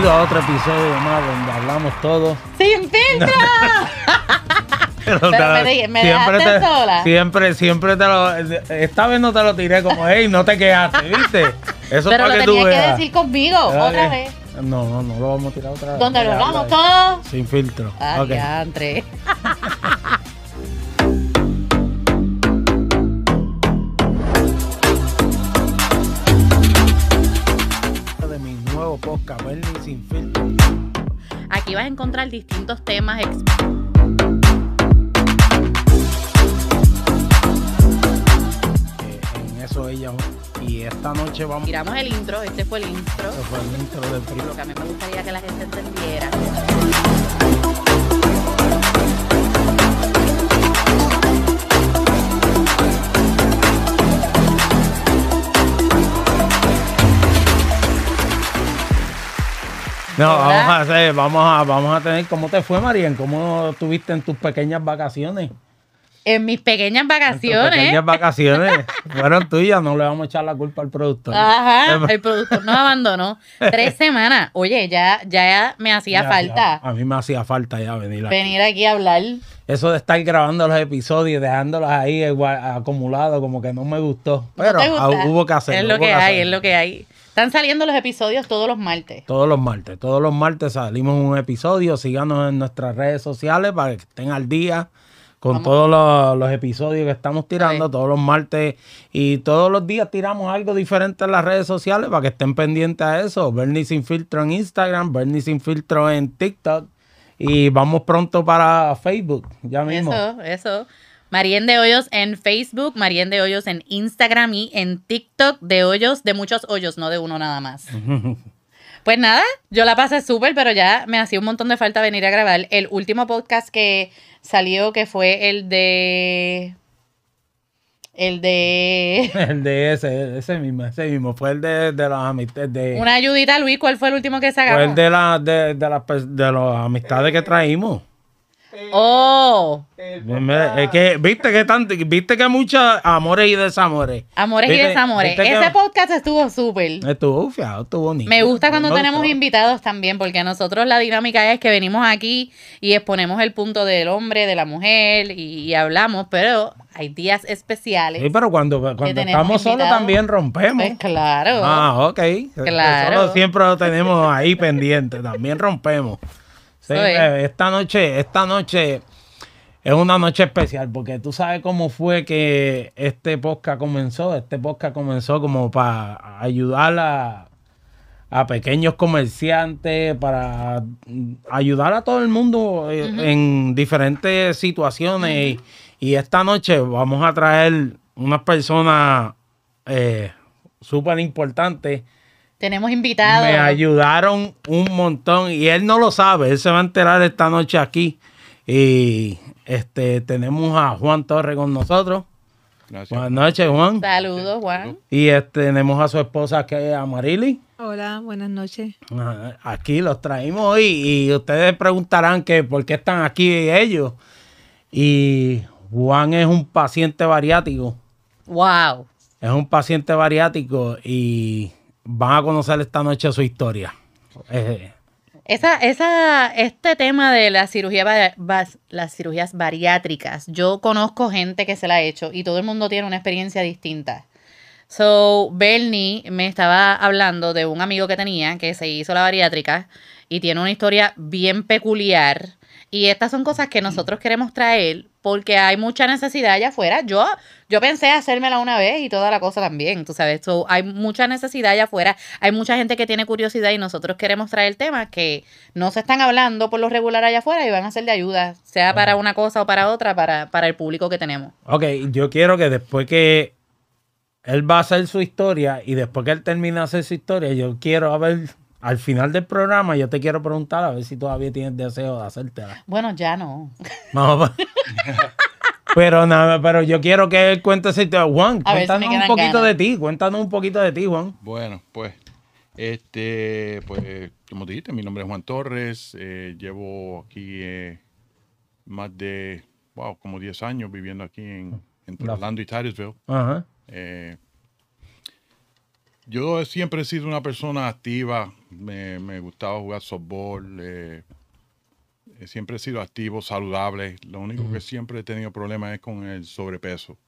a otro episodio más donde hablamos todos ¡Sin filtro! Pero, siempre Siempre, siempre te lo. Esta vez no te lo tiré como, hey, no te quedaste, ¿viste? Eso para lo que tú veas. que decir conmigo, otra vez. No, no, no lo vamos a tirar otra vez. donde lo hablamos todos Sin filtro. Ah, sin Aquí vas a encontrar distintos temas. Eh, en eso ella. Y esta noche vamos. Miramos el intro, este fue el intro. Este fue el intro del Lo que a mí me gustaría que la gente entendiera. No, vamos a, hacer, vamos a, vamos a tener. ¿Cómo te fue, María, ¿Cómo estuviste en tus pequeñas vacaciones? En mis pequeñas vacaciones. En pequeñas vacaciones. Fueron tuyas, no le vamos a echar la culpa al productor. Ajá, el productor nos abandonó. Tres semanas. Oye, ya, ya me hacía falta. a mí me hacía falta ya venir aquí. Venir aquí a hablar. Eso de estar grabando los episodios y dejándolos ahí acumulados, como que no me gustó. Pero ah, hubo que hacerlo. Es lo que, hay, es lo que hay. Están saliendo los episodios todos los martes. Todos los martes, todos los martes salimos un episodio. Síganos en nuestras redes sociales para que estén al día con todos los, episodios que estamos tirando todos los martes y todos los días tiramos algo diferente en las redes sociales para que estén pendientes a eso. Bernie Sin Filtro en Instagram, Bernie Sin Filtro en TikTok y vamos pronto para Facebook, ya mismo. Eso, eso. Marien de Hoyos en Facebook, Marien de Hoyos en Instagram y en TikTok de Hoyos, de muchos hoyos, no de uno nada más. Pues nada, yo la pasé súper, pero ya me hacía un montón de falta venir a grabar. El último podcast que salió, que fue el de. El de. El de ese, ese mismo, ese mismo. Fue el de, de las amistades. De... Una ayudita, Luis, ¿cuál fue el último que se Fue el de, de, las, de las amistades que traímos. Eh, oh. Eh, es que, viste que tanto, viste que amores y desamores. Amores y desamores. Ese podcast estuvo súper. Estuvo estuvo bonito. Me gusta cuando tenemos invitados también, porque nosotros la dinámica es que venimos aquí y exponemos el punto del hombre, de la mujer y, hablamos, pero hay días especiales. pero cuando, cuando estamos solos también rompemos. Pues claro. Ah, ok. Claro. siempre lo tenemos ahí pendiente, también rompemos. Sí, eh, esta noche, esta noche es una noche especial porque tú sabes cómo fue que este podcast comenzó. Este podcast comenzó como para ayudar a, pequeños comerciantes, para ayudar a todo el mundo eh, en diferentes situaciones. y, esta noche vamos a traer unas personas eh, súper importantes tenemos invitados. Me ayudaron un montón y él no lo sabe, él se va a enterar esta noche aquí. Y este tenemos a Juan Torre con nosotros. Buenas noches, Juan. Saludos, Juan. Y este, tenemos a su esposa que es Amarili. Hola, buenas noches. Aquí los traímos hoy y ustedes preguntarán que por qué están aquí ellos. Y Juan es un paciente bariático. Wow. Es un paciente bariático y van a conocer esta noche su historia. Eh, esa, esa, este tema de la cirugía, las cirugías bariátricas, yo conozco gente que se la ha hecho y todo el mundo tiene una experiencia distinta. So, Bernie me estaba hablando de un amigo que tenía que se hizo la bariátrica y tiene una historia bien peculiar. Y estas son cosas que nosotros queremos traer porque hay mucha necesidad allá afuera. Yo, yo pensé hacérmela una vez y toda la cosa también, tú sabes. hay mucha necesidad allá afuera. Hay mucha gente que tiene curiosidad y nosotros queremos traer el tema que no se están hablando por lo regular allá afuera y van a ser de ayuda, sea para una cosa o para otra, para, el público que tenemos. Ok, yo quiero que después que él va a hacer su historia y después que él termina de hacer su historia, yo quiero haber al final del programa yo te quiero preguntar a ver si todavía tienes deseo de hacértela. Bueno, ya no. Pues. pero nada, pero yo quiero que él cuente Juan, cuéntanos un poquito de ti, cuéntanos un poquito de ti, Juan. Bueno, pues, este, pues, como dijiste, mi nombre es Juan Torres, eh, llevo aquí eh, más de, wow, como 10 años viviendo aquí en, entre Orlando y Titusville. Ajá. Eh, yo siempre he sido una persona activa, me, gustaba jugar softball, He eh, siempre he sido activo, saludable, lo único que siempre he tenido problemas es con el sobrepeso.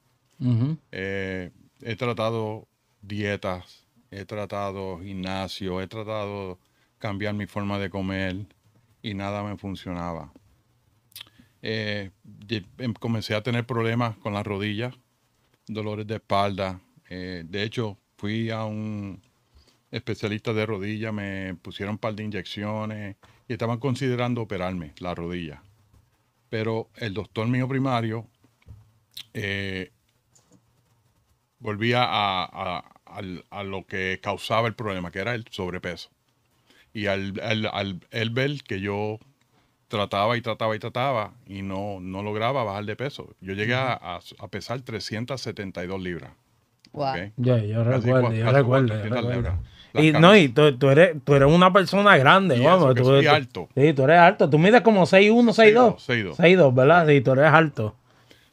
Eh, he tratado dietas, he tratado gimnasio, he tratado cambiar mi forma de comer y nada me funcionaba. Eh, em, comencé a tener problemas con las rodillas, dolores de espalda. de hecho, fui a un especialista de rodilla, me pusieron un par de inyecciones y estaban considerando operarme la rodilla. Pero el doctor mío primario eh, volvía a, lo que causaba el problema, que era el sobrepeso. Y al, al, ver que yo trataba y trataba y trataba y no, no lograba bajar de peso. Yo llegué a pesar 372 libras yo recuerdo, yo recuerdo. Y, no, y tú, eres, tú eres una persona grande, Tú, soy alto. Sí, tú eres alto. Tú mides como 6'1, 6'2. 6'2. 6'2, ¿verdad? Sí, tú eres alto.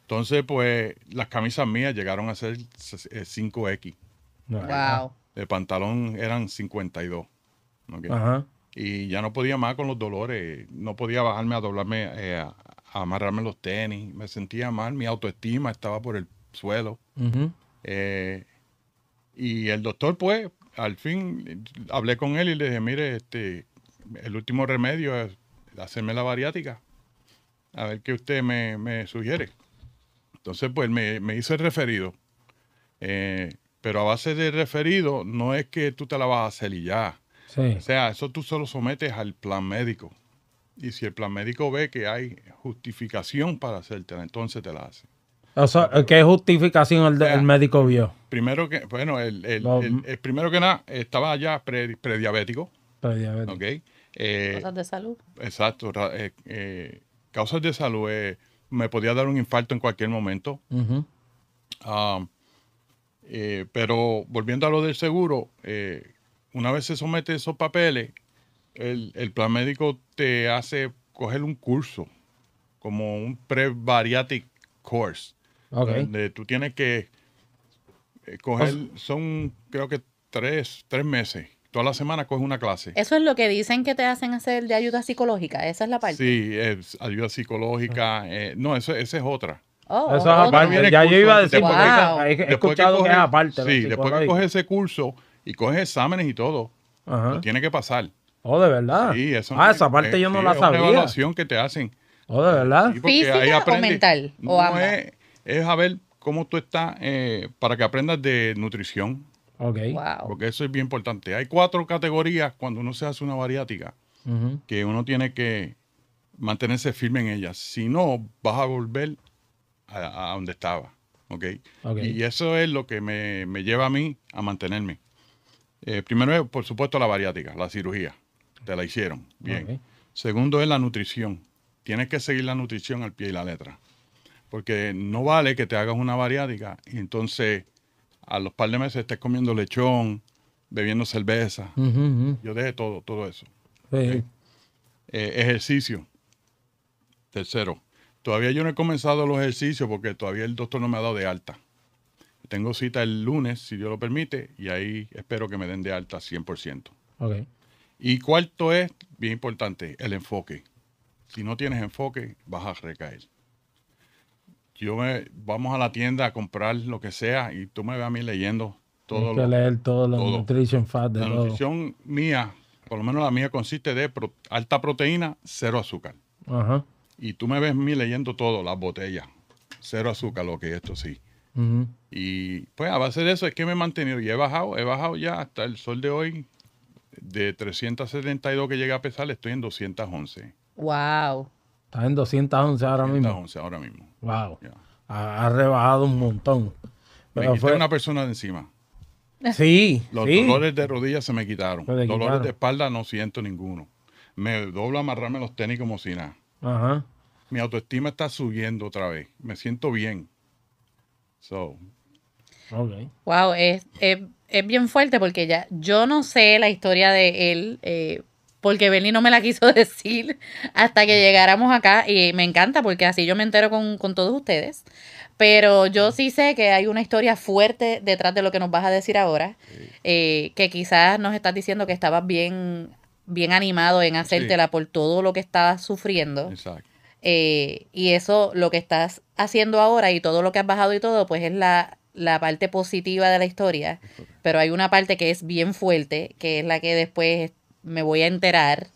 Entonces, pues, las camisas mías llegaron a ser 5X. Wow. El pantalón eran 52. Ajá. Y ya no podía más con los dolores. No podía bajarme a doblarme, eh, a, amarrarme los tenis. Me sentía mal. Mi autoestima estaba por el suelo. Eh, y el doctor, pues, al fin hablé con él y le dije, mire, este, el último remedio es hacerme la bariátrica, a ver qué usted me, sugiere. Entonces, pues, me, me hizo el referido. Eh, pero a base de referido no es que tú te la vas a hacer y ya. O sea, eso tú solo sometes al plan médico. Y si el plan médico ve que hay justificación para hacértela, entonces te la hace. ¿qué justificación el, médico vio? Primero que, bueno, el, primero que nada, estaba ya pre, prediabético. Prediabético. Eh, causas de salud. Exacto. Eh, eh, causas de salud. me podía dar un infarto en cualquier momento. Um, pero volviendo a lo del seguro, una vez se somete esos papeles, el, plan médico te hace coger un curso, como un pre-bariatic course, Okay. Donde tú tienes que eh, coger, son creo que tres, tres meses. Toda la semana coges una clase. Eso es lo que dicen que te hacen hacer de ayuda psicológica. Esa es la parte. Sí, ayuda psicológica. Eh, no, esa es otra. Oh, Ya yo iba a decir, he escuchado que, es aparte. Sí, después que coges ese curso y coges exámenes y todo, lo tiene que pasar. Oh, de verdad. Sí, eso ah, esa parte yo no la sabía. Es una evaluación que te hacen. Oh, de verdad. ¿Física o mental? es a ver cómo tú estás eh, para que aprendas de nutrición. Porque eso es bien importante. Hay cuatro categorías cuando uno se hace una variática que uno tiene que mantenerse firme en ellas. Si no, vas a volver a, donde estaba. Okay. Y eso es lo que me, lleva a mí a mantenerme. Eh, primero es, por supuesto, la bariátrica, la cirugía. Te la hicieron. Bien. Segundo es la nutrición. Tienes que seguir la nutrición al pie y la letra. Porque no vale que te hagas una variática y entonces a los par de meses estés comiendo lechón, bebiendo cerveza. Yo dejé todo, todo eso. Eh, ejercicio. Tercero, todavía yo no he comenzado los ejercicios porque todavía el doctor no me ha dado de alta. Tengo cita el lunes, si Dios lo permite, y ahí espero que me den de alta 100%. Y cuarto es, bien importante, el enfoque. Si no tienes enfoque, vas a recaer yo me, vamos a la tienda a comprar lo que sea y tú me ves a mí leyendo todo. lo, que leer todo, nutrition de La nutrición mía, por lo menos la mía, consiste de alta proteína, cero azúcar. Y tú me ves a mí leyendo todo, las botellas, cero azúcar, lo que esto sí. Y pues a base de eso es que me he mantenido y he bajado, he bajado ya hasta el sol de hoy, de 372 que llegué a pesar, estoy en 211. Wow. Está en 211 ahora 211 ahora mismo. Wow. Ha, rebajado un montón. Pero fue una persona de encima. Sí. Los dolores de rodillas se me quitaron. dolores de espalda no siento ninguno. Me doblo a amarrarme los tenis como si nada. Ajá. Mi autoestima está subiendo otra vez. Me siento bien. So. Okay. Wow, es, bien fuerte porque ya yo no sé la historia de él. Eh, porque Benny no me la quiso decir hasta que llegáramos acá y me encanta porque así yo me entero con, todos ustedes. Pero yo sí sé que hay una historia fuerte detrás de lo que nos vas a decir ahora, eh, que quizás nos estás diciendo que estabas bien, bien animado en hacértela por todo lo que estabas sufriendo. Exacto. Eh, y eso, lo que estás haciendo ahora y todo lo que has bajado y todo, pues es la, la parte positiva de la historia, pero hay una parte que es bien fuerte, que es la que después me voy a enterar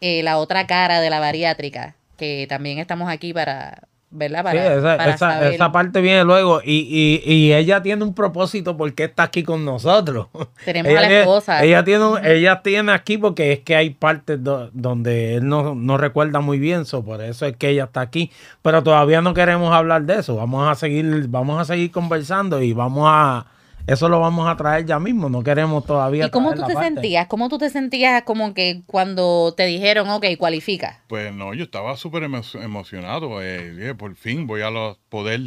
eh, la otra cara de la bariátrica, que también estamos aquí para, ¿verdad? Para, esa, parte viene luego y, y, y, ella tiene un propósito porque está aquí con nosotros. Tenemos ella, a la esposa. Ella tiene, ella tiene aquí porque es que hay partes donde él no, no, recuerda muy bien por eso es que ella está aquí. Pero todavía no queremos hablar de eso, vamos a seguir, vamos a seguir conversando y vamos a, eso lo vamos a traer ya mismo, no queremos todavía. ¿Y cómo tú te sentías? ¿Cómo tú te sentías como que cuando te dijeron, ok, cualifica? Pues no, yo estaba súper emocionado. Eh, por fin voy a poder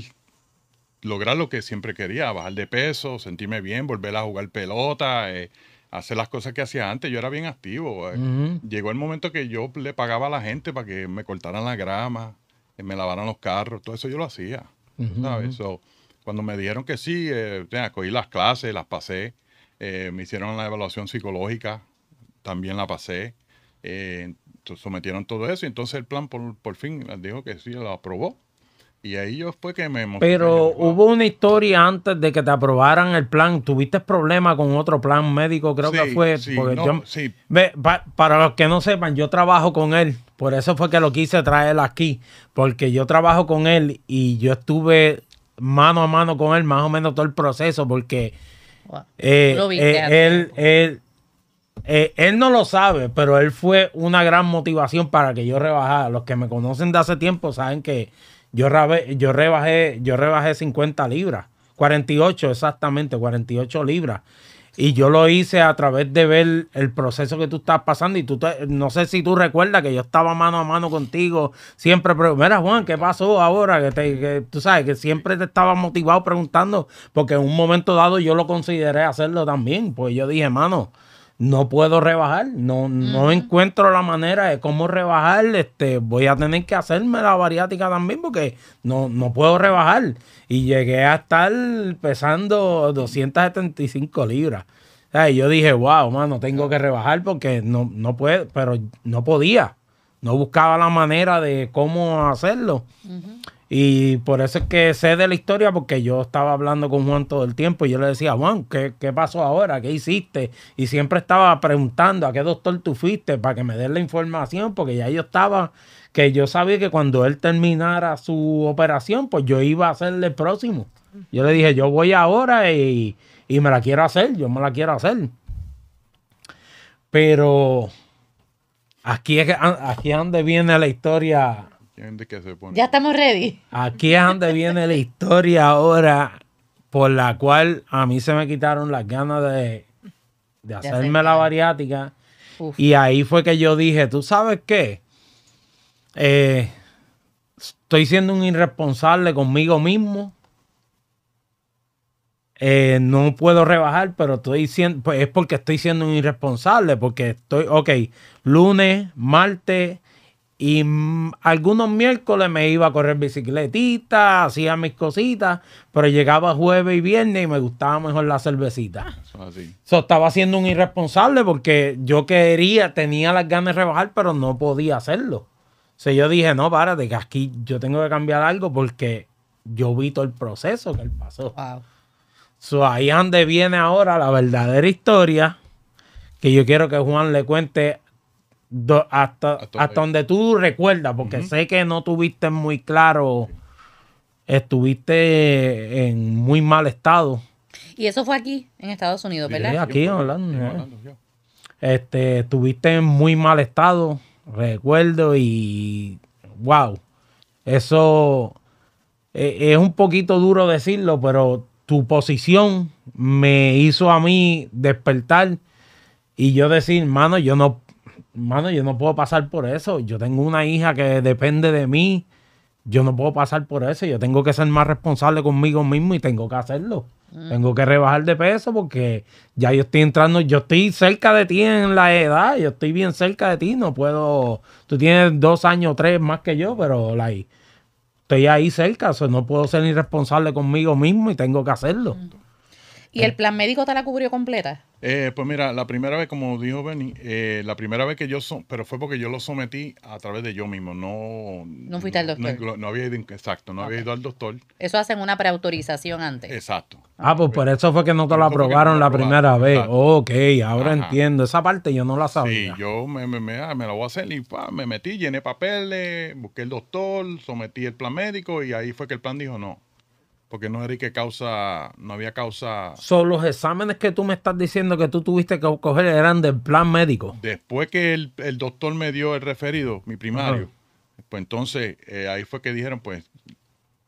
lograr lo que siempre quería, bajar de peso, sentirme bien, volver a jugar pelota, eh, hacer las cosas que hacía antes. Yo era bien activo. Eh. Llegó el momento que yo le pagaba a la gente para que me cortaran la grama, me lavaran los carros, todo eso yo lo hacía. ¿Sabes? Cuando me dijeron que sí, eh, cogí las clases, las pasé, eh, me hicieron la evaluación psicológica, también la pasé, eh, sometieron todo eso, y entonces el plan por, fin dijo que sí, lo aprobó. Y ahí yo fue que me mostré. Pero hubo una historia antes de que te aprobaran el plan. ¿Tuviste problemas con otro plan médico? Creo que fue. Sí, sí. para los que no sepan, yo trabajo con él. Por eso fue que lo quise traer aquí. Porque yo trabajo con él y yo estuve mano a mano con él más o menos todo el proceso porque eh, eh, él, él, eh, él, no lo sabe, pero él fue una gran motivación para que yo rebajara. Los que me conocen de hace tiempo saben que yo, yo, rebajé, yo rebajé 50 libras, 48 exactamente, 48 libras. Y yo lo hice a través de ver el proceso que tú estás pasando. Y tú no sé si tú recuerdas que yo estaba mano a mano contigo siempre. Pero, mira, Juan, ¿qué pasó ahora? Que, que tú sabes que siempre te estaba motivado preguntando, porque en un momento dado yo lo consideré hacerlo también. Pues yo dije, mano, no puedo rebajar, no, no encuentro la manera de cómo rebajar, este, voy a tener que hacerme la variática también porque no, no puedo rebajar. Y llegué a estar pesando 275 libras. y yo dije, wow, mano, tengo que rebajar porque no, no puedo, pero no podía. No buscaba la manera de cómo hacerlo. Y por eso es que sé de la historia, porque yo estaba hablando con Juan todo el tiempo y yo le decía, Juan, ¿qué, pasó ahora? ¿Qué hiciste? Y siempre estaba preguntando a qué doctor tú fuiste para que me den la información, porque ya yo estaba, que yo sabía que cuando él terminara su operación, pues yo iba a hacerle el próximo. Yo le dije, yo voy ahora y, me la quiero hacer, yo me la quiero hacer. Pero aquí, es, aquí es donde viene la historia ya estamos ready. Aquí es donde viene la historia ahora por la cual a mí se me quitaron las ganas de, hacerme la bariátrica. Y ahí fue que yo dije, ¿tú sabes qué? Eh, estoy siendo un irresponsable conmigo mismo. Eh, no puedo rebajar, pero estoy siendo, pues, es porque estoy siendo un irresponsable, porque estoy, ok, lunes, martes, y mm, algunos miércoles me iba a correr bicicletita, hacía mis cositas, pero llegaba jueves y viernes y me gustaba mejor la cervecita. Ah, eso estaba siendo un irresponsable porque yo quería, tenía las ganas de rebajar, pero no podía hacerlo. O yo dije, no, párate, que aquí yo tengo que cambiar algo porque yo vi todo el proceso que él pasó. So, ahí es donde viene ahora la verdadera historia que yo quiero que Juan le cuente hasta, donde tú recuerdas, porque sé que no tuviste muy claro, estuviste en muy mal estado. Y eso fue aquí, en Estados Unidos, ¿verdad? aquí en este, estuviste en muy mal estado, recuerdo, y wow, eso e, es un poquito duro decirlo, pero tu posición me hizo a mí despertar y yo decir, mano, yo no mano, yo no puedo pasar por eso. Yo tengo una hija que depende de mí. Yo no puedo pasar por eso. Yo tengo que ser más responsable conmigo mismo y tengo que hacerlo. Mm. Tengo que rebajar de peso porque ya yo estoy entrando, yo estoy cerca de ti en la edad, yo estoy bien cerca de ti, no puedo, tú tienes dos años, tres más que yo, pero estoy ahí cerca, no puedo ser irresponsable conmigo mismo y tengo que hacerlo. Mm. ¿Y el plan médico te la cubrió completa? Eh, pues mira, la primera vez, como dijo Benny, eh, la primera vez que yo, pero fue porque yo lo sometí a través de yo mismo, no... No fuiste al doctor. No, había ido, exacto, no había ido al doctor. Eso hacen una preautorización antes. Exacto. Ah, pues por eso fue que no te lo aprobaron la primera vez. Ok, ahora entiendo. Esa parte yo no la sabía. Sí, yo me, ah, me, la voy a hacer me metí, llené papeles, busqué el doctor, sometí el plan médico y ahí fue que el plan dijo no porque no era que causa, no había causa. Son los exámenes que tú me estás diciendo que tú tuviste que coger eran del plan médico. Después que el, doctor me dio el referido, mi primario, pues entonces eh, ahí fue que dijeron, pues,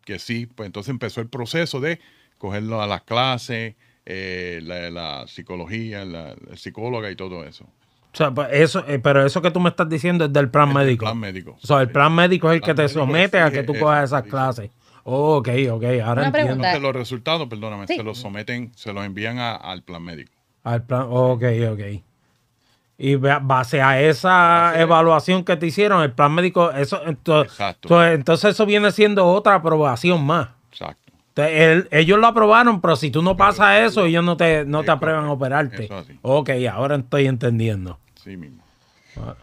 que sí, pues entonces empezó el proceso de cogerlo a las clases, eh, la, psicología, la, psicóloga y todo eso. O sea, pues eso, eh, pero eso que tú me estás diciendo es del plan médico. El plan médico. O sea, el plan médico es el, que te somete a que tú cojas esas clases ok, ok, ahora entiendo. Los resultados, perdóname, se los someten, se los envían al plan médico. Al plan, ok, ok. Y base a esa evaluación que te hicieron, el plan médico, eso entonces, eso viene siendo otra aprobación más. Exacto. ellos lo aprobaron, pero si tú no pasas eso, ellos no te, no te aprueban a operarte. Ok, ahora estoy entendiendo. Sí mismo. Ah.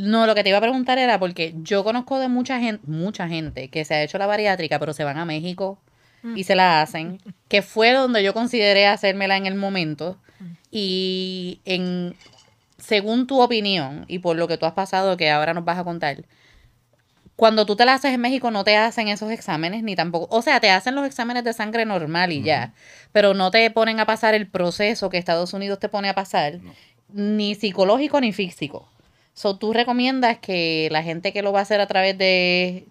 No, lo que te iba a preguntar era porque yo conozco de mucha gente, mucha gente que se ha hecho la bariátrica, pero se van a México mm. y se la hacen, que fue donde yo consideré hacérmela en el momento. Mm. Y en según tu opinión y por lo que tú has pasado, que ahora nos vas a contar, cuando tú te la haces en México no te hacen esos exámenes ni tampoco, o sea, te hacen los exámenes de sangre normal y ya, pero no te ponen a pasar el proceso que Estados Unidos te pone a pasar, ni psicológico ni físico. So, ¿Tú recomiendas que la gente que lo va a hacer a través de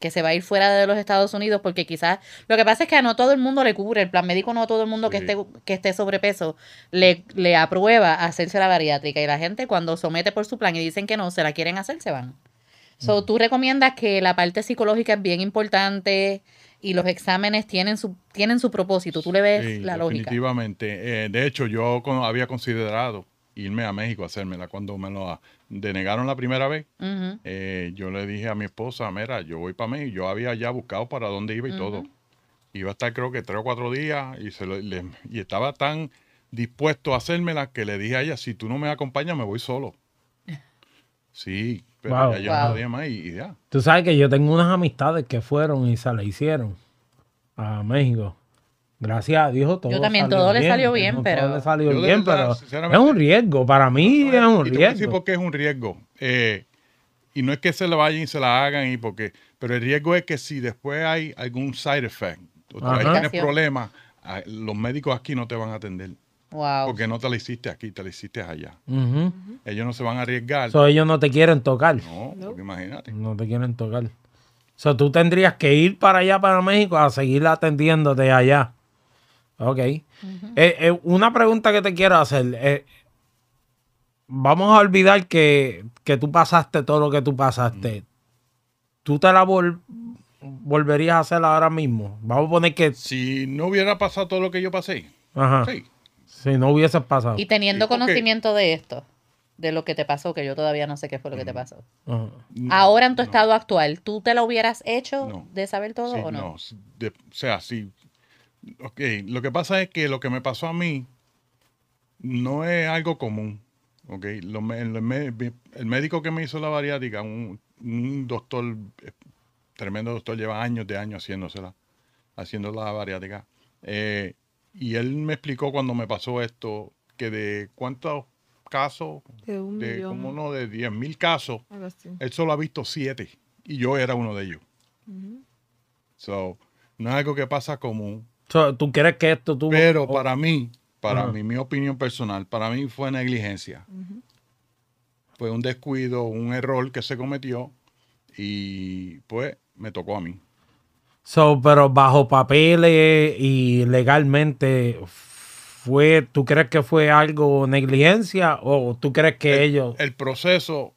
que se va a ir fuera de los Estados Unidos porque quizás lo que pasa es que a no todo el mundo le cubre el plan médico no a todo el mundo que esté que esté sobrepeso le, le aprueba hacerse la bariátrica y la gente cuando somete por su plan y dicen que no se la quieren hacer se van so, mm. tú recomiendas que la parte psicológica es bien importante y los exámenes tienen su tienen su propósito tú le ves la lógica definitivamente eh, de hecho yo había considerado irme a México a hacérmela cuando me lo denegaron la primera vez, eh, yo le dije a mi esposa, mira, yo voy para México. Yo había ya buscado para dónde iba y todo. Iba a estar creo que tres o cuatro días y, se estaba tan dispuesto a hacérmela que le dije a ella, si tú no me acompañas, me voy solo. Sí, pero ya yo no más y, ya. Tú sabes que yo tengo unas amistades que fueron y se la hicieron a México. Gracias a Dios todo. Yo también, salió todo bien. le salió bien, pero. salió bien, Es un riesgo, para mí eh, es un riesgo. porque eh, es un riesgo. y no es que se le vayan y se la hagan, y porque, pero el riesgo es que si después hay algún side effect, o tienes problemas, ah, los médicos aquí no te van a atender. Porque no te la hiciste aquí, te la hiciste allá. Ellos no se van a arriesgar. ellos no te quieren tocar. No, imagínate. No te quieren tocar. O tú tendrías que ir para allá, para México, a seguir atendiéndote allá. Ok. Eh, eh, una pregunta que te quiero hacer. Eh, vamos a olvidar que, tú pasaste todo lo que tú pasaste. ¿Tú te la volverías a hacer ahora mismo? Vamos a poner que... Si no hubiera pasado todo lo que yo pasé. Ajá. Sí. Si no hubieses pasado. Y teniendo conocimiento de esto, de lo que te pasó, que yo todavía no sé qué fue lo que te pasó. ahora en tu estado actual, ¿tú te lo hubieras hecho de saber todo o no? No, o sea, sí lo que pasa es que lo que me pasó a mí no es algo común. el, médico que me hizo la bariátrica, un, doctor, eh, tremendo doctor, lleva años de años haciéndosela, haciendo la bariátrica. Eh, y él me explicó cuando me pasó esto que de cuántos casos, de, como uno de 10 mil casos, él solo ha visto 7. y yo era uno de ellos. no es algo que pasa común tú crees que esto tú... Pero para mí, para mí, mi opinión personal, para mí fue negligencia. Fue un descuido, un error que se cometió y pues me tocó a mí. pero bajo papeles y legalmente fue, ¿tú crees que fue algo negligencia o tú crees que ellos... El proceso,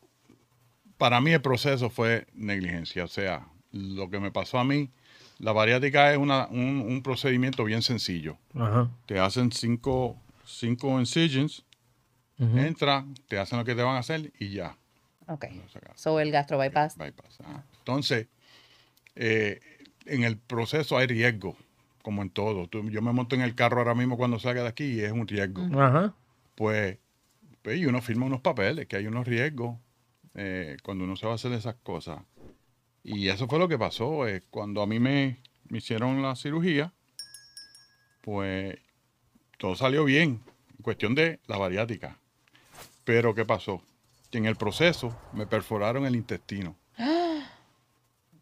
para mí el proceso fue negligencia, o sea, lo que me pasó a mí la bariátrica es un, procedimiento bien sencillo. Te hacen cinco, cinco incisions, te hacen lo que te van a hacer y ya. Ok. So el gastro bypass. Entonces, eh, en el proceso hay riesgo, como en todo. yo me monto en el carro ahora mismo cuando salga de aquí y es un riesgo. Pues, pues uno firma unos papeles que hay unos riesgos eh, cuando uno se va a hacer esas cosas. Y eso fue lo que pasó. Eh, cuando a mí me, hicieron la cirugía, pues todo salió bien, en cuestión de la bariátrica. Pero ¿qué pasó? Que en el proceso me perforaron el intestino.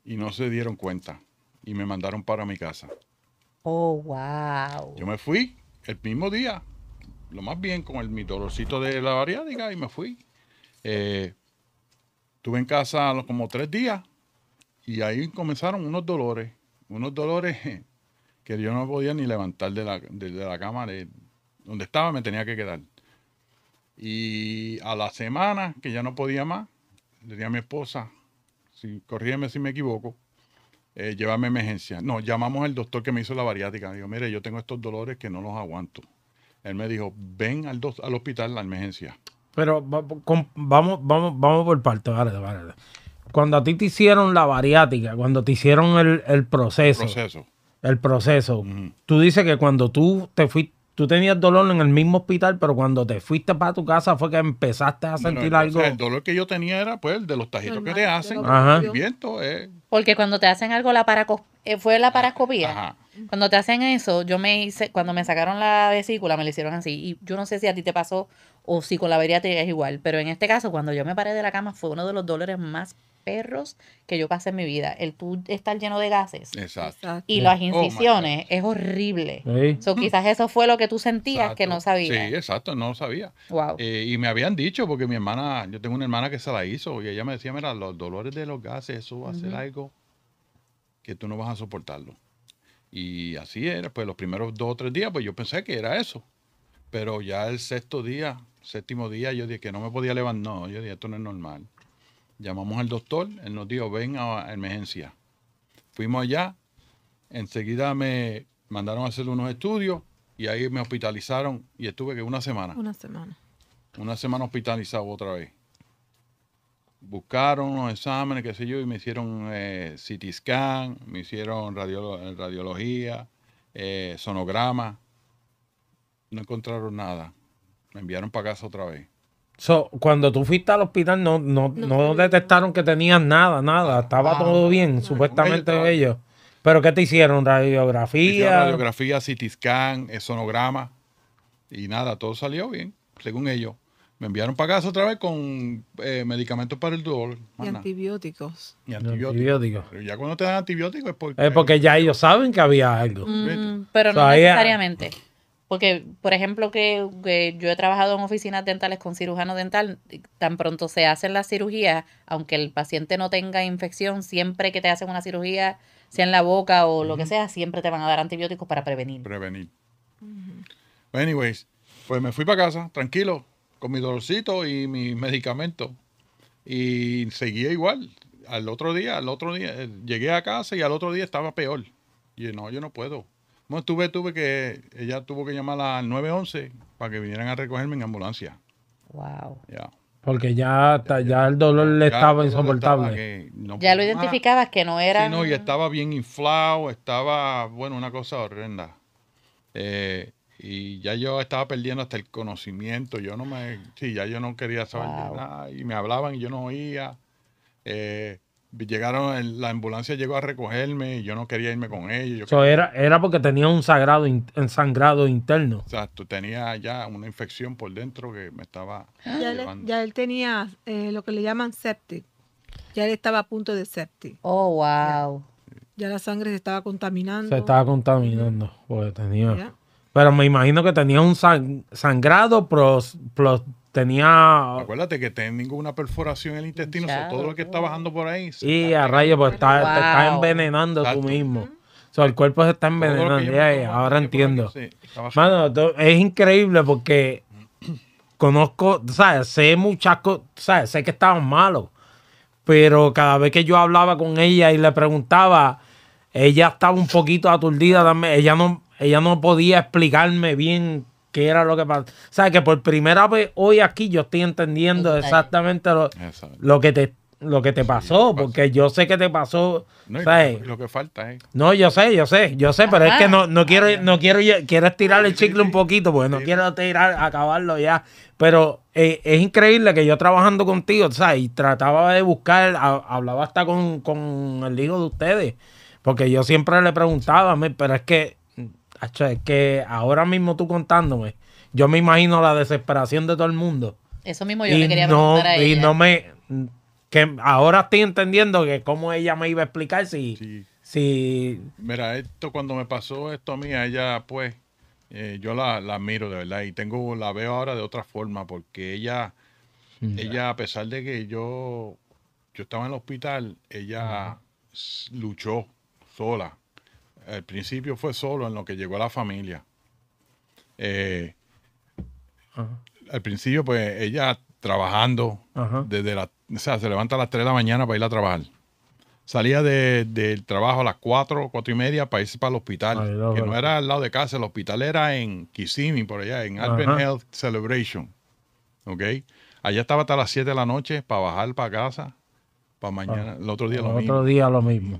Y no se dieron cuenta. Y me mandaron para mi casa. Oh, wow. Yo me fui el mismo día, lo más bien con el, mi dolorcito de la bariátrica y me fui. Eh, estuve en casa como tres días y ahí comenzaron unos dolores, unos dolores que yo no podía ni levantar de la, de, cama, donde estaba me tenía que quedar. Y a la semana, que ya no podía más, le dije a mi esposa, si, corrígeme si me equivoco, eh, llévame a emergencia. No, llamamos al doctor que me hizo la bariátrica. Me dijo, mire, yo tengo estos dolores que no los aguanto. Él me dijo, ven al, al hospital, la emergencia. Pero vamos, vamos, vamos por parte, Vale, vale cuando a ti te hicieron la bariátrica, cuando te hicieron el, el proceso, el proceso, tú dices que cuando tú te fuiste, tú tenías dolor en el mismo hospital, pero cuando te fuiste para tu casa fue que empezaste a sentir algo. El dolor que yo tenía era pues el de los tajitos que te hacen, Ajá. el viento. Eh. Porque cuando te hacen algo, la eh, fue la parascopía. Cuando te hacen eso, yo me hice, cuando me sacaron la vesícula, me lo hicieron así. Y yo no sé si a ti te pasó o si con la bariátrica es igual, pero en este caso, cuando yo me paré de la cama, fue uno de los dolores más perros que yo pasé en mi vida. El tú estar lleno de gases Exacto. y las incisiones oh es horrible. eso mm. quizás eso fue lo que tú sentías que no sabías. Sí, exacto, no sabía. Wow. Eh, y me habían dicho, porque mi hermana, yo tengo una hermana que se la hizo y ella me decía, mira, los dolores de los gases, eso va a ser algo que tú no vas a soportarlo. Y así era, pues los primeros dos o tres días, pues yo pensé que era eso. Pero ya el sexto día, séptimo día, yo dije que no me podía levantar. No, yo dije, esto no es normal. Llamamos al doctor, él nos dijo, ven a emergencia. Fuimos allá, enseguida me mandaron a hacer unos estudios y ahí me hospitalizaron y estuve que una semana. Una semana. Una semana hospitalizado otra vez. Buscaron los exámenes, qué sé yo, y me hicieron eh, CT scan, me hicieron radiología, eh, sonograma. No encontraron nada. Me enviaron para casa otra vez cuando tú fuiste al hospital no, no, detectaron que tenías nada, nada. Estaba ah, todo bien, supuestamente ellos, Pero ¿qué te hicieron? ¿Radiografía? Hicieron radiografía, CT scan, sonograma. Y nada, todo salió bien, según ellos. Me enviaron para casa otra vez con eh, medicamentos para el dolor. Y antibióticos. y antibióticos. Pero ya cuando te dan antibióticos es porque... Es porque ya ellos saben que había algo. Mm, pero no ah, necesariamente. Porque, por ejemplo, que, yo he trabajado en oficinas dentales con cirujano dental, tan pronto se hacen las cirugías, aunque el paciente no tenga infección, siempre que te hacen una cirugía, sea en la boca o lo que sea, siempre te van a dar antibióticos para prevenir. Prevenir. Anyways, pues me fui para casa, tranquilo, con mi dolorcito y mis medicamentos. Y seguía igual. Al otro día, al otro día, eh, llegué a casa y al otro día estaba peor. Y no, yo no puedo. Bueno, tuve, tuve que, ella tuvo que llamar al 911 para que vinieran a recogerme en ambulancia. Wow. Ya. Porque ya, ya, ya el dolor le estaba insoportable. ya lo identificabas que no era. Sí, no, y estaba bien inflado, estaba, bueno, una cosa horrenda. Eh, y ya yo estaba perdiendo hasta el conocimiento. Yo no me. Sí, ya yo no quería saber nada. Y me hablaban y yo no oía. Eh, llegaron, en, la ambulancia llegó a recogerme y yo no quería irme con ellos. era, era porque tenía un sangrado ensangrado interno. Exacto, tenía ya una infección por dentro que me estaba. Ah, ya, él tenía eh, lo que le llaman septic. Ya él estaba a punto de septic. Oh, wow. Ya, la sangre se estaba contaminando. Se estaba contaminando porque tenía. Pero me imagino que tenía un sangrado pros, pros, tenía. Acuérdate que tengo una perforación en el intestino, todo lo que está bajando por ahí. Y a rayos, pues te estás envenenando tú mismo. O sea, el cuerpo se está envenenando. ahora entiendo. es increíble porque conozco, ¿sabes? Sé muchas cosas, ¿sabes? Sé que estaban malos. Pero cada vez que yo hablaba con ella y le preguntaba, ella estaba un poquito aturdida también. Ella no, ella no podía explicarme bien que era lo que pasó. O sea, que por primera vez hoy aquí yo estoy entendiendo exactamente lo, que te lo que te pasó, porque yo sé que te pasó. Lo, que falta No, yo sé, yo sé, yo sé, pero es que no, no quiero, no quiero, quiero estirar el chicle un poquito, porque no quiero tirar, acabarlo ya. Pero eh, es increíble que yo trabajando contigo, ¿sabes? Y trataba de buscar, hablaba hasta con, con el hijo de ustedes, porque yo siempre le preguntaba, pero es que es que ahora mismo tú contándome, yo me imagino la desesperación de todo el mundo. Eso mismo yo le quería no, preguntar a ella. Y no me. Que ahora estoy entendiendo que cómo ella me iba a explicar si. si... Mira, esto cuando me pasó esto a mí, ella, pues. Eh, yo la, la miro de verdad y tengo la veo ahora de otra forma porque ella. Mm. Ella, a pesar de que yo. Yo estaba en el hospital, ella luchó sola al principio fue solo en lo que llegó la familia. Eh, al principio, pues ella trabajando desde la. O sea, se levanta a las 3 de la mañana para ir a trabajar. Salía del trabajo a las 4, 4 y media para irse para el hospital. que no era al lado de casa, el hospital era en Kissimmee, por allá, en Advent Health Celebration. ¿Ok? Allá estaba hasta las 7 de la noche para bajar para casa, para mañana, ah. el otro día el otro día lo mismo.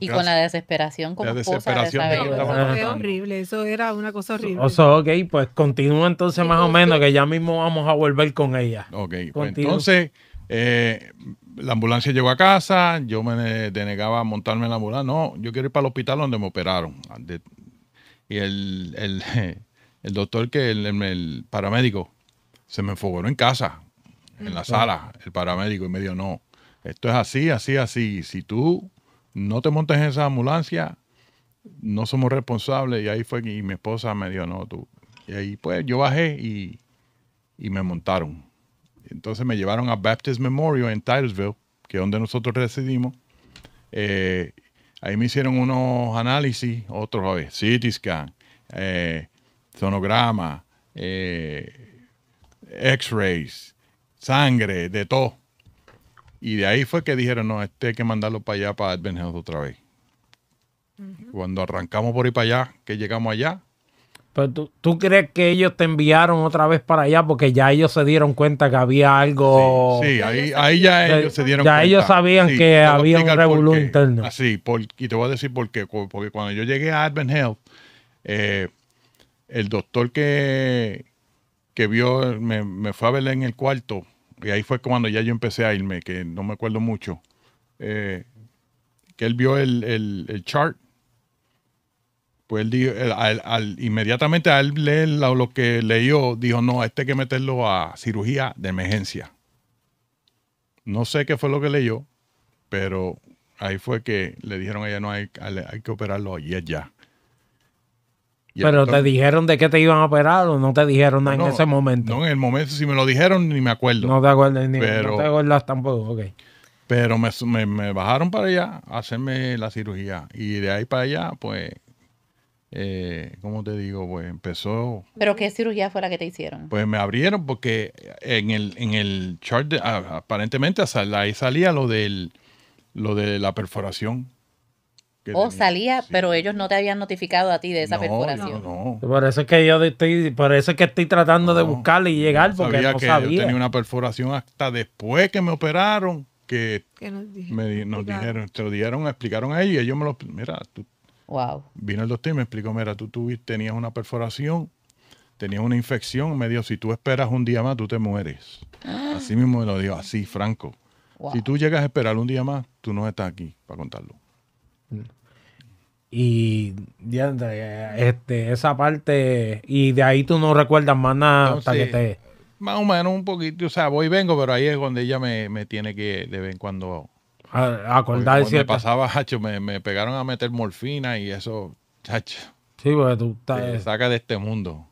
Y con la desesperación como la desesperación Eso horrible, eso era una cosa horrible. ok, pues continúa entonces más o menos que ya mismo vamos a volver con ella. Ok, pues entonces eh, la ambulancia llegó a casa, yo me denegaba a montarme en la ambulancia, no, yo quiero ir para el hospital donde me operaron. Ah, y el, el, doctor que, el, paramédico, se me enfogó en casa, en la mm. sala, el paramédico, y me dijo, no, esto es así, así, así, si tú no te montes en esa ambulancia, no somos responsables. Y ahí fue que mi esposa me dijo, no, tú. Y ahí pues yo bajé y, me montaron. Entonces me llevaron a Baptist Memorial en Titlesville, que es donde nosotros residimos. Eh, ahí me hicieron unos análisis, otros, eh, CT scan, sonograma, eh, x-rays, sangre, de todo. Y de ahí fue que dijeron, no, este hay que mandarlo para allá, para Advent Health otra vez. Cuando arrancamos por ir para allá, que llegamos allá. Pero tú, crees que ellos te enviaron otra vez para allá porque ya ellos se dieron cuenta que había algo. Sí, ahí, ya ellos se dieron cuenta. Ya ellos sabían que había un revolú interno. Así, y te voy a decir por qué. Porque cuando yo llegué a Advent Health, eh, el doctor que, que vio, me, me fue a ver en el cuarto y ahí fue cuando ya yo empecé a irme, que no me acuerdo mucho, eh, que él vio el, chart, pues él dijo, al, inmediatamente al leer lo, que leyó, dijo, no, este hay que meterlo a cirugía de emergencia. No sé qué fue lo que leyó, pero ahí fue que le dijeron a ella, no, hay, hay que operarlo ayer ya. Pero te dijeron de qué te iban a operar o no te dijeron nada en ese momento. No, en el momento, si me lo dijeron, ni me acuerdo. No te acuerdas ni no te acuerdas tampoco, Pero me, bajaron para allá a hacerme la cirugía. Y de ahí para allá, pues, eh, ¿cómo te digo? Pues empezó. ¿Pero qué cirugía fue la que te hicieron? Pues me abrieron porque en el, en el chart, aparentemente, ahí salía lo del lo de la perforación o salía, pero ellos no te habían notificado a ti de esa perforación. No, Por eso que yo estoy, que estoy tratando de buscarle y llegar, porque no sabía. Yo tenía una perforación hasta después que me operaron, que, nos, dijeron, dijeron, te lo dijeron explicaron a ellos, y ellos me lo, mira, tú, wow. vino el doctor y me explicó, mira, tú, tenías una perforación, tenías una infección, me dijo, si tú esperas un día más, tú te mueres. Así mismo me lo dijo, así, franco. Si tú llegas a esperar un día más, tú no estás aquí para contarlo. Y este, esa parte, y de ahí tú no recuerdas más nada Más o menos un poquito, o sea, voy y vengo, pero ahí es donde ella me, me tiene que de vez en cuando... A, acordar pasaba, me, me, pegaron a meter morfina y eso, chacho. Te saca de este mundo.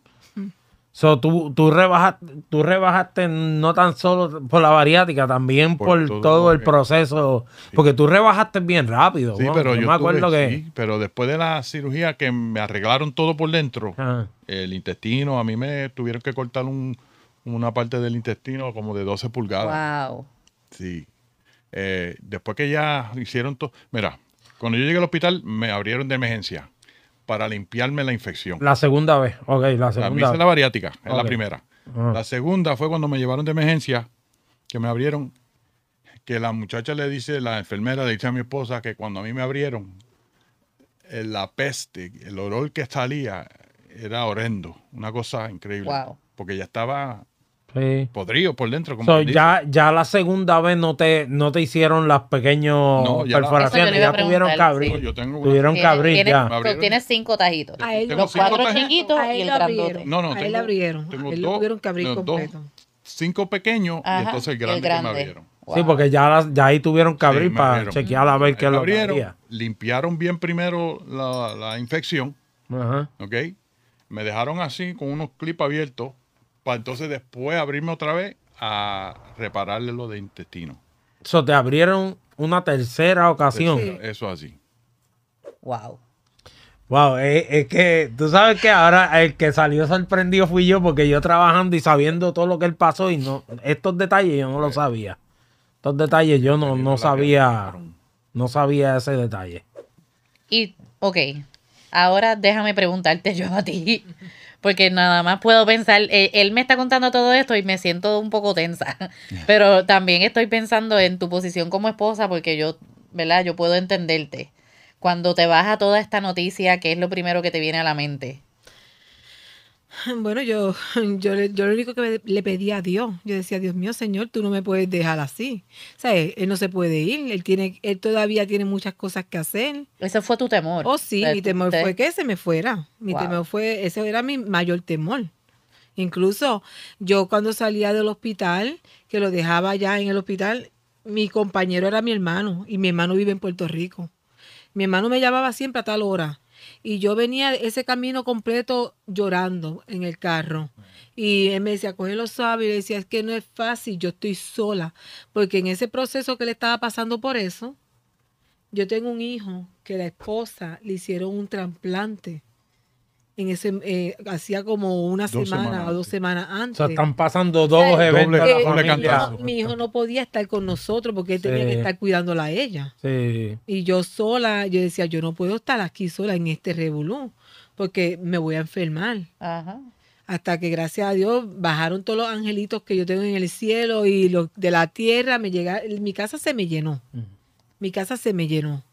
So, tú, tú, rebajaste, tú rebajaste no tan solo por la variática, también por, todo, el proceso. Porque tú rebajaste bien rápido. Sí, pero yo, me acuerdo que... pero después de la cirugía que me arreglaron todo por dentro, el intestino, a mí me tuvieron que cortar un, una parte del intestino como de 12 pulgadas. Wow. Sí. Eh, después que ya hicieron todo... Mira, cuando yo llegué al hospital me abrieron de emergencia para limpiarme la infección. La segunda vez, ok, la segunda. La la es la primera. Ah. La segunda fue cuando me llevaron de emergencia, que me abrieron, que la muchacha le dice, la enfermera le dice a mi esposa que cuando a mí me abrieron, eh, la peste, el olor que salía era horrendo, una cosa increíble. Porque ya estaba Sí. Podrido por dentro. ya, ya la segunda vez no te, no te hicieron las pequeñas perforaciones, ya tuvieron que abrir. Tuvieron que abrir tienes cinco tajitos. los cuatro chiquitos y el grandote. No, no, abrieron. a tuvieron que cinco pequeños y entonces el grande, que me abrieron. Sí, porque ya, ya ahí tuvieron que abrir para chequear a ver qué lo abrieron. Limpiaron bien primero la, infección. Me dejaron así con unos clips abiertos para pues entonces después abrirme otra vez a repararle lo de intestino. Eso te abrieron una tercera ocasión. Eso, así. Wow. Wow, eh, es, que tú sabes que ahora el que salió sorprendido fui yo porque yo trabajando y sabiendo todo lo que él pasó y no estos detalles yo no lo sabía. Estos detalles yo no, no sabía no sabía ese detalle. Y ok, ahora déjame preguntarte yo a ti porque nada más puedo pensar, eh, él, me está contando todo esto y me siento un poco tensa, pero también estoy pensando en tu posición como esposa porque yo, ¿verdad? Yo puedo entenderte. Cuando te baja toda esta noticia, ¿qué es lo primero que te viene a la mente? Bueno, yo, yo, yo lo único que le pedía a Dios, yo decía, Dios mío, Señor, tú no me puedes dejar así. O sea, él, no se puede ir, él, tiene, él todavía tiene muchas cosas que hacer. Ese fue tu temor. Oh, sí, mi temor fue que se me fuera. Mi temor fue, ese era mi mayor temor. Incluso yo cuando salía del hospital, que lo dejaba allá en el hospital, mi compañero era mi hermano y mi hermano vive en Puerto Rico. Mi hermano me llamaba siempre a tal hora y yo venía ese camino completo llorando en el carro. Y él me decía, coge los sabios. Y le decía, es que no es fácil, yo estoy sola. Porque en ese proceso que le estaba pasando por eso, yo tengo un hijo que la esposa le hicieron un trasplante eh, hacía como una semana o dos semanas antes. O sea, están pasando dos eventos. Mi, hijo no podía estar con nosotros porque él tenía que estar cuidándola a ella. Y yo sola, yo decía, yo no puedo estar aquí sola en este revolú porque me voy a enfermar. Ajá. Hasta que gracias a Dios bajaron todos los angelitos que yo tengo en el cielo y de la tierra, me llega, mi casa se me llenó. Mi casa se me llenó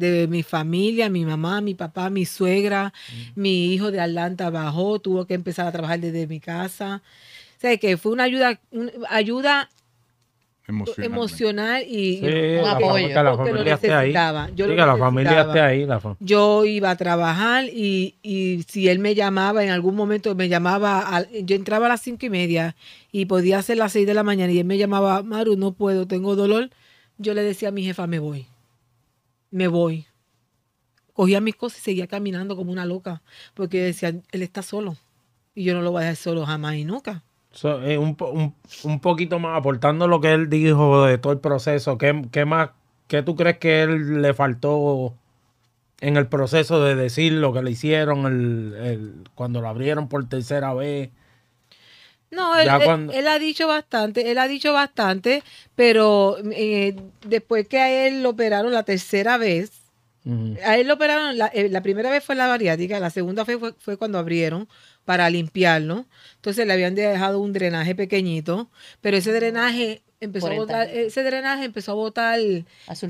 de mi familia, mi mamá, mi papá, mi suegra, mm. mi hijo de Atlanta bajó, tuvo que empezar a trabajar desde mi casa. O sea, que fue una ayuda, ayuda emocional y un apoyo Yo iba a trabajar y, y, si él me llamaba en algún momento me llamaba yo entraba a las cinco y media y podía ser las seis de la mañana y él me llamaba Maru no puedo tengo dolor yo le decía a mi jefa me voy me voy. Cogía mis cosas y seguía caminando como una loca, porque decía, él está solo y yo no lo voy a dejar solo jamás y nunca. Eh, un, poquito más, aportando lo que él dijo de todo el proceso, ¿qué, qué más, qué tú crees que él le faltó en el proceso de decir lo que le hicieron cuando lo abrieron por tercera vez? No, él, ha dicho bastante, él ha dicho bastante, pero eh, después que a él lo operaron la tercera vez, a él lo operaron, eh, la, primera vez fue la bariátrica, la segunda fue, fue, cuando abrieron para limpiarlo. Entonces le habían dejado un drenaje pequeñito, pero ese drenaje empezó a botar, ese drenaje empezó a botar.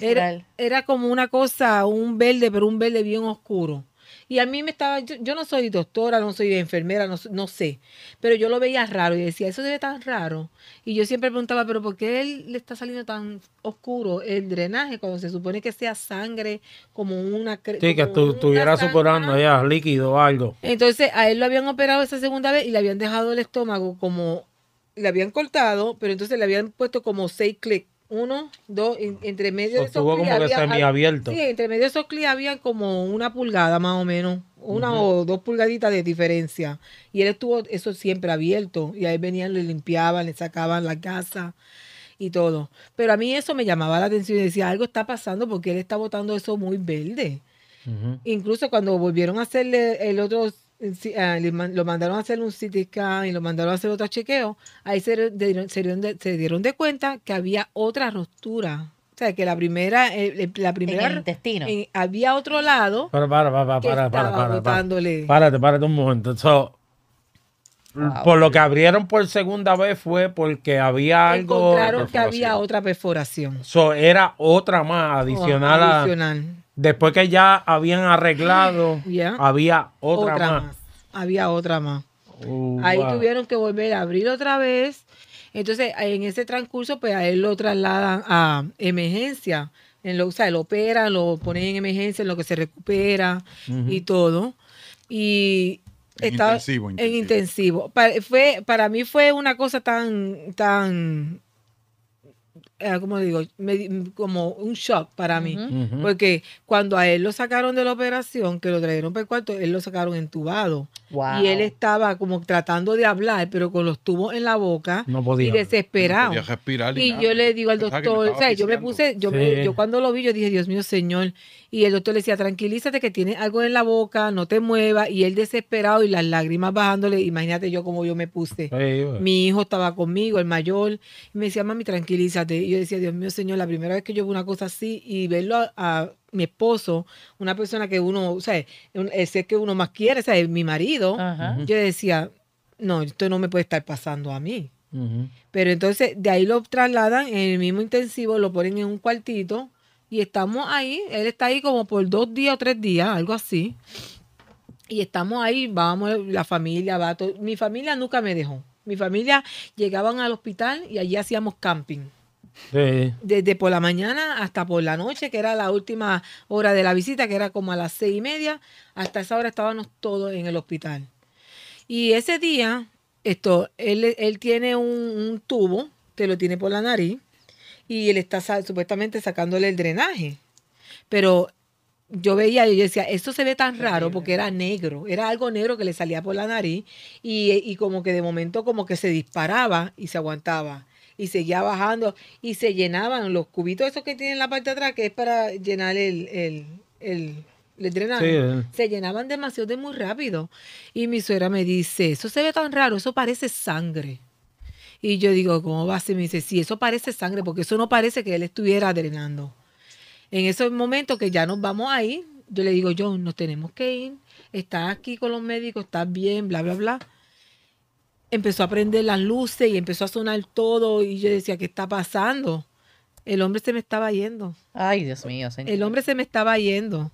era, era, como una cosa, un verde, pero un verde bien oscuro. Y a mí me estaba, yo, no soy doctora, no soy enfermera, no, sé, pero yo lo veía raro y decía, eso debe estar raro. Y yo siempre preguntaba, pero ¿por qué él le está saliendo tan oscuro el drenaje cuando se supone que sea sangre como una... Sí, que tú, estuviera superando ya líquido algo. Entonces a él lo habían operado esa segunda vez y le habían dejado el estómago como le habían cortado, pero entonces le habían puesto como seis clics uno, dos, entre medio de esos había, Sí, entre medio de esos había como una pulgada más o menos, una o dos pulgaditas de diferencia. Y él estuvo eso siempre abierto. Y ahí venían, le limpiaban, le sacaban la casa y todo. Pero a mí eso me llamaba la atención y decía, algo está pasando porque él está botando eso muy verde. Incluso cuando volvieron a hacerle el otro eh, ah, lo mandaron a hacer un CT scan y lo mandaron a hacer otro chequeo, ahí se dieron, se dieron, de, cuenta que había otra ruptura. O sea, que la primera, eh, la primera en el intestino. había otro lado. Para, para, para, para, para, Párate, párate un momento. Por lo que abrieron por segunda vez fue porque había algo. Encontraron que había otra perforación. Eso era otra más oh, adicional, adicional. Después que ya habían arreglado, había otra, más. Había otra más. Oh, Ahí tuvieron que volver a abrir otra vez. Entonces, en ese transcurso, pues a él lo trasladan a emergencia. En lo, o sea, lo operan, lo ponen en emergencia, en lo que se recupera y todo. Y estaba intensivo, en intensivo. Para, fue, para mí fue una cosa tan, tan, eh, como digo, como un shock para mí, porque cuando a él lo sacaron de la operación, que lo trajeron para el cuarto, él lo sacaron entubado. Y él estaba como tratando de hablar, pero con los tubos en la boca no y desesperado. y yo le digo al doctor, o sea, yo me puse, yo, yo cuando lo vi, yo dije, Dios mío, señor, y el doctor le decía, tranquilízate que tiene algo en la boca, no te muevas, y él desesperado y las lágrimas bajándole, imagínate yo cómo yo me puse. Mi hijo estaba conmigo, el mayor, y me decía, mami, tranquilízate. Y yo decía, Dios mío, Señor, la primera vez que yo veo una cosa así y verlo a, mi esposo, una persona que uno, o sea, ese que uno más quiere, o sea, mi marido, yo decía, no, esto no me puede estar pasando a mí. Pero entonces de ahí lo trasladan en el mismo intensivo, lo ponen en un cuartito y estamos ahí, él está ahí como por dos días o tres días, algo así. Y estamos ahí, vamos, la familia, va Mi familia nunca me dejó. Mi familia llegaban al hospital y allí hacíamos camping. Desde por la mañana hasta por la noche, que era la última hora de la visita, que era como a las seis y media, hasta esa hora estábamos todos en el hospital. Y ese día, esto, él, tiene un, un, tubo, te lo tiene por la nariz, y él está supuestamente sacándole el drenaje. Pero yo veía y yo decía, esto se ve tan raro porque era negro, era algo negro que le salía por la nariz y, como que de momento como que se disparaba y se aguantaba y seguía bajando y se llenaban los cubitos esos que tienen en la parte de atrás que es para llenar el, el, drenaje. se llenaban demasiado de muy rápido. Y mi suegra me dice, eso se ve tan raro, eso parece sangre. Y yo digo, ¿cómo va a Me dice, sí, eso parece sangre, porque eso no parece que él estuviera drenando. En ese momento que ya nos vamos a ir, yo le digo, John, nos tenemos que ir, estás aquí con los médicos, estás bien, bla, bla, bla. Empezó a prender las luces y empezó a sonar todo y yo decía, ¿qué está pasando? El hombre se me estaba yendo. Ay, Dios mío, señor. El hombre se me estaba yendo.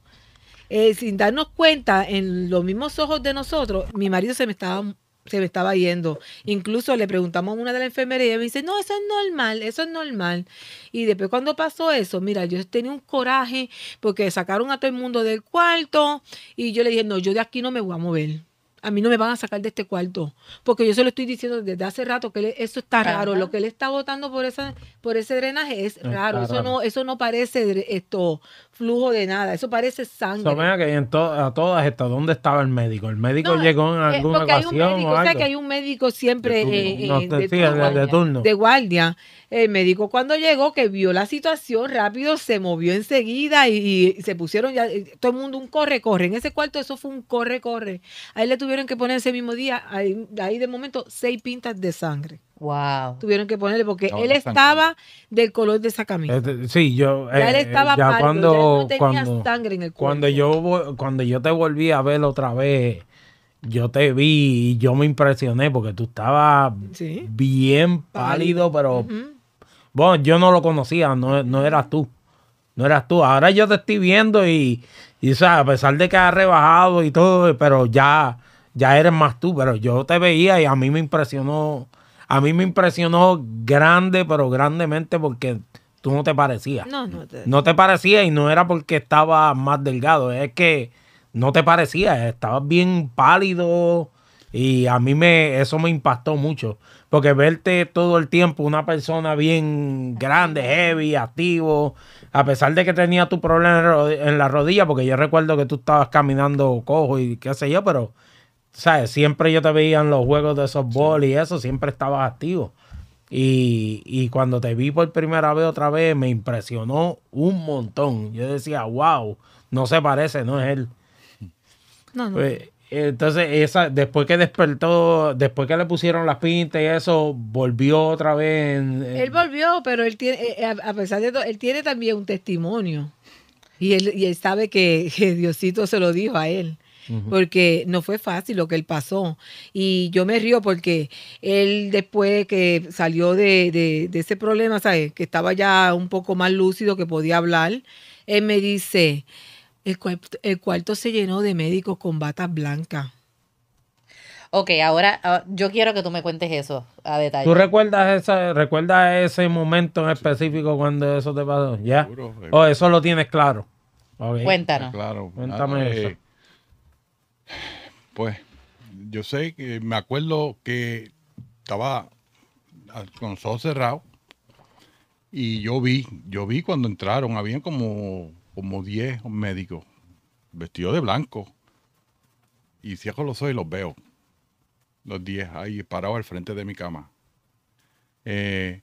Eh, sin darnos cuenta, en los mismos ojos de nosotros, mi marido se me estaba se me estaba yendo. Incluso le preguntamos a una de la enfermería y me dice, no, eso es normal, eso es normal. Y después cuando pasó eso, mira, yo tenía un coraje porque sacaron a todo el mundo del cuarto y yo le dije, no, yo de aquí no me voy a mover a mí no me van a sacar de este cuarto. Porque yo se lo estoy diciendo desde hace rato que eso está raro. Lo que él está votando por esa, por ese drenaje es raro. eso no, eso no parece esto flujo de nada. Eso parece sangre. que en a todas estas, ¿dónde estaba el médico? El médico llegó en eh, alguna ocasión. Hay un médico, o, que hay un médico siempre de guardia el médico cuando llegó, que vio la situación rápido, se movió enseguida y, se pusieron ya, eh, todo el mundo un corre, corre. En ese cuarto eso fue un corre, corre. Ahí le tuvieron que poner ese mismo día, ahí, de momento, seis pintas de sangre. Wow. Tuvieron que ponerle porque él estaba del color de esa camisa. sí, yo. ya él eh, estaba pálido, cuando, no tenía sangre en el cuerpo. Cuando yo, cuando yo te volví a ver otra vez, yo te vi y yo me impresioné porque tú estabas bien pálido, pero bueno, yo no lo conocía, no, eras tú. No eras tú. Ahora yo te estoy viendo y, o sea, a pesar de que has rebajado y todo, pero ya, ya eres más tú. Pero yo te veía y a mí me impresionó. A mí me impresionó grande, pero grandemente porque tú no te parecías. No, no te... No te parecía y no era porque estaba más delgado. Es que no te parecía. Estabas bien pálido y a mí me, eso me impactó mucho, porque verte todo el tiempo una persona bien grande, heavy, activo, a pesar de que tenía tu problema en la rodilla, porque yo recuerdo que tú estabas caminando cojo y qué sé yo, pero, ¿sabes? Siempre yo te veía en los juegos de softball y eso, siempre estabas activo. Y, cuando te vi por primera vez otra vez, me impresionó un montón. Yo decía, wow, no se parece, no es él. No, no. Pues, entonces, esa, después que despertó, después que le pusieron las pintas y eso, volvió otra vez. Él volvió, pero él tiene, eh, eh, a, pesar de todo, él tiene también un testimonio. Y él, sabe que, Diosito se lo dijo a él. Porque no fue fácil lo que él pasó. Y yo me río porque él, después que salió de, de ese problema, ¿sabes? Que estaba ya un poco más lúcido, que podía hablar, él me dice. El, cuarto se llenó de médicos con batas blancas. Ok, ahora ah, yo quiero que tú me cuentes eso a detalle. ¿Tú recuerdas, esa, recuerdas ese momento en específico cuando eso te pasó? ¿Ya? ¿O oh, eso lo tienes claro? Cuéntanos. Cuéntame ah, eso. Eh, pues yo sé que me acuerdo que estaba con ojos cerrado y yo vi, yo vi cuando entraron, habían como como 10 médicos vestidos de blanco. Y cierro los soy los veo. Los 10 ahí parados al frente de mi cama. Eh,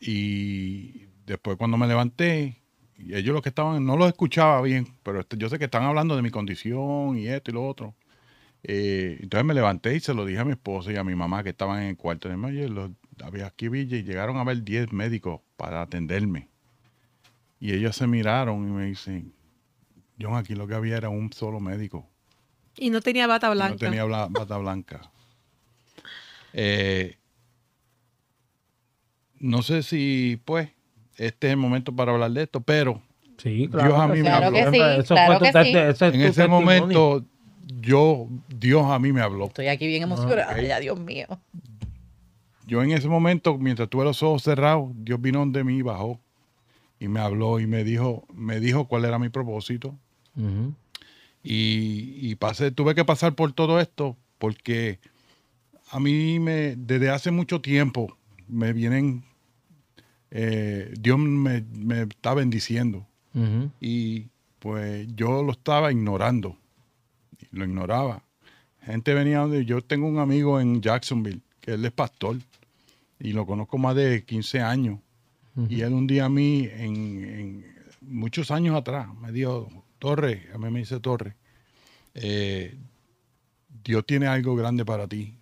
y después cuando me levanté, y ellos los que estaban, no los escuchaba bien, pero este, yo sé que están hablando de mi condición y esto y lo otro. Eh, entonces me levanté y se lo dije a mi esposa y a mi mamá que estaban en el cuarto. de oye, los, aquí Villa, y llegaron a ver 10 médicos para atenderme. Y ellos se miraron y me dicen, yo aquí lo que había era un solo médico. Y no tenía bata blanca. No tenía bata blanca. Eh, no sé si, pues, este es el momento para hablar de esto, pero Dios a mí me habló. claro en ese momento, yo, Dios a mí me habló. Estoy aquí bien ah, emocionada, Dios mío. Yo en ese momento, mientras tuve los ojos cerrados, Dios vino donde mí y bajó y me habló y me dijo, me dijo cuál era mi propósito. y, y, pasé, tuve que pasar por todo esto porque a mí me, desde hace mucho tiempo me vienen, eh, Dios me, está bendiciendo. Y pues yo lo estaba ignorando, lo ignoraba. Gente venía donde yo tengo un amigo en Jacksonville, que él es pastor, y lo conozco más de 15 años y él un día a mí, en, muchos años atrás, me dijo, Torre, a mí me dice Torre, eh, Dios tiene algo grande para ti.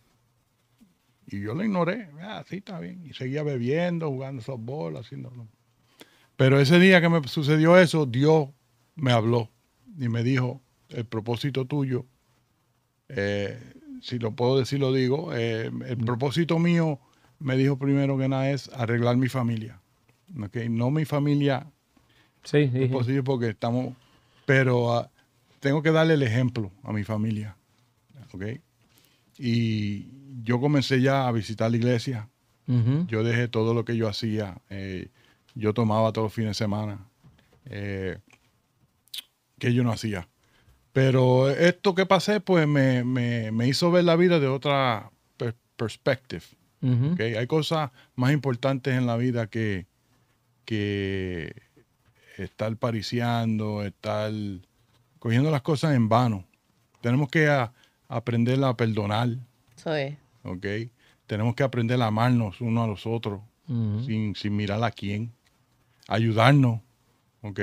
Y yo lo ignoré, así ah, está bien. Y seguía bebiendo, jugando softball, haciéndolo. Pero ese día que me sucedió eso, Dios me habló y me dijo, el propósito tuyo, eh, si lo puedo decir, lo digo, eh, el propósito mío, me dijo primero que nada, es arreglar mi familia. No mi familia. Sí, Es posible porque estamos. Pero ah, tengo que darle el ejemplo a mi familia. Y yo comencé ya a visitar la iglesia. Yo dejé todo lo que yo hacía. Eh, yo tomaba todos los fines de semana. Eh, que yo no hacía. Pero esto que pasé, pues me, hizo ver la vida de otra perspectiva. Hay cosas más importantes en la vida que, que estar pariciando, estar cogiendo las cosas en vano. Tenemos que aprender a perdonar. ¿Ok? Tenemos que aprender a amarnos uno a los otros sin, mirar a quién. Ayudarnos. ¿Ok?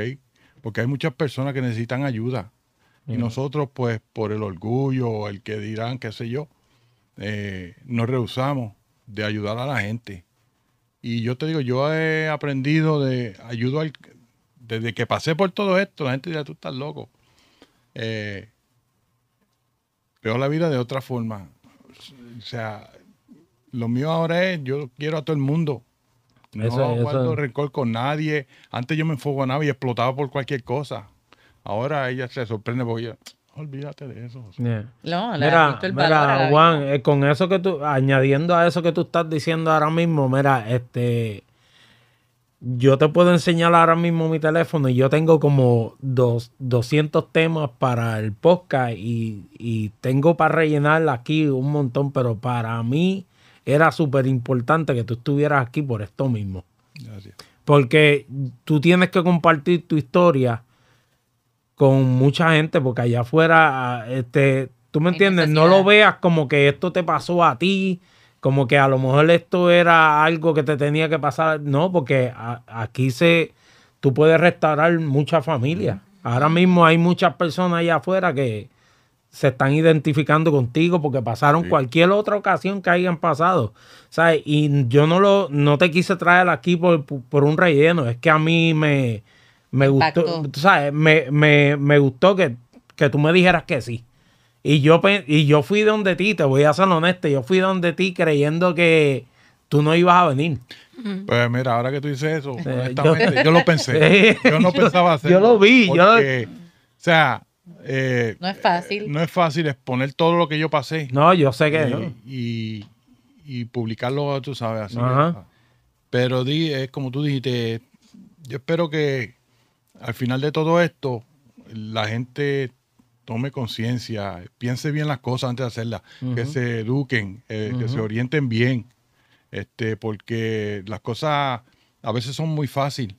Porque hay muchas personas que necesitan ayuda. Y nosotros, pues, por el orgullo o el que dirán, qué sé yo, eh, nos rehusamos de ayudar a la gente. Y yo te digo, yo he aprendido de ayudo al. Desde que pasé por todo esto, la gente dice, tú estás loco. Eh, veo la vida de otra forma. O sea, lo mío ahora es, yo quiero a todo el mundo. No guardo rencor con nadie. Antes yo me enfogonaba y explotaba por cualquier cosa. Ahora ella se sorprende porque yo, Olvídate de eso. No, mira, Juan, eh, con eso que tú, añadiendo a eso que tú estás diciendo ahora mismo, mira, este, yo te puedo enseñar ahora mismo mi teléfono y yo tengo como 200 temas para el podcast y, y tengo para rellenar aquí un montón, pero para mí era súper importante que tú estuvieras aquí por esto mismo. Gracias. Porque tú tienes que compartir tu historia con mucha gente, porque allá afuera, ah, este, tú me entiendes, no lo veas como que esto te pasó a ti, como que a lo mejor esto era algo que te tenía que pasar, no, porque aquí se, tú puedes restaurar mucha familia. Ahora mismo hay muchas personas allá afuera que se están identificando contigo porque pasaron cualquier otra ocasión que hayan pasado. Y yo no lo no te quise traer aquí por un relleno, es que a mí me, me gustó, sabes, me, gustó que, tú me dijeras que sí. Y yo, y yo fui donde ti, te voy a ser honesto, yo fui donde ti creyendo que tú no ibas a venir. Pues mira, ahora que tú dices eso, yo, lo pensé. yo no pensaba hacerlo. Yo lo vi. yo O sea, eh, no es fácil. No es fácil exponer todo lo que yo pasé. No, yo sé que y, no. Y, publicarlo, tú sabes, así. Pero di, es como tú dijiste, yo espero que, al final de todo esto, la gente tome conciencia, piense bien las cosas antes de hacerlas, que se eduquen, eh, que se orienten bien, este, porque las cosas a veces son muy fáciles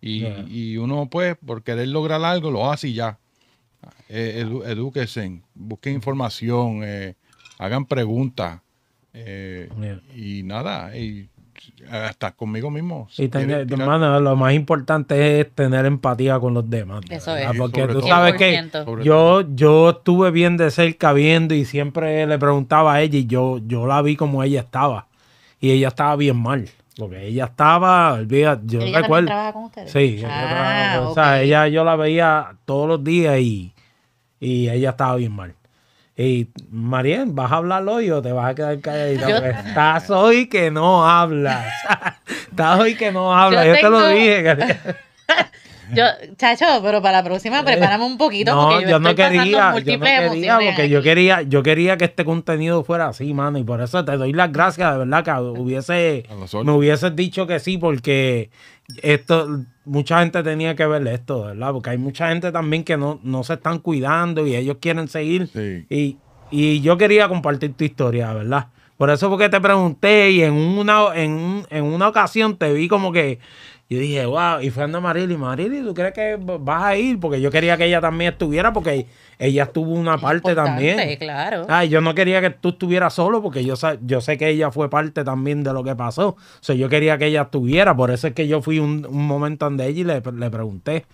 y, uno pues por querer lograr algo lo hace y ya. Eh, busquen información, eh, hagan preguntas eh, y nada. Y, hasta conmigo mismo. y lo más importante es tener empatía con los demás. Eso ah, es. Porque tú sabes que yo, yo estuve bien de cerca viendo y siempre le preguntaba a ella y yo, yo la vi como ella estaba. Y ella estaba bien mal. Porque ella estaba, olvida, yo ella recuerdo. con ustedes? Ah, o sea, ella yo la veía todos los días y ella estaba bien mal. Y Mariel, ¿vas a hablar hoy o te vas a quedar calladita? Yo... Pues, estás hoy que no hablas. estás hoy que no hablas. Yo, te lo dije. Yo, chacho, pero para la próxima prepárame un poquito. porque yo, no quería, yo, no quería, porque yo quería, yo quería que este contenido fuera así, mano. Y por eso te doy las gracias, de verdad, que hubiese, me hubieses dicho que sí, porque esto, mucha gente tenía que ver esto, ¿verdad? Porque hay mucha gente también que no, no se están cuidando y ellos quieren seguir. Y, y yo quería compartir tu historia, ¿verdad? Por eso porque te pregunté y en una, en, en una ocasión te vi como que yo dije, wow, y fue a Marili, Marili, ¿tú crees que vas a ir? Porque yo quería que ella también estuviera, porque ella estuvo una parte también. claro. Ah, yo no quería que tú estuvieras solo, porque yo, yo sé que ella fue parte también de lo que pasó. O sea, yo quería que ella estuviera, por eso es que yo fui un, momento donde ella y le pregunté.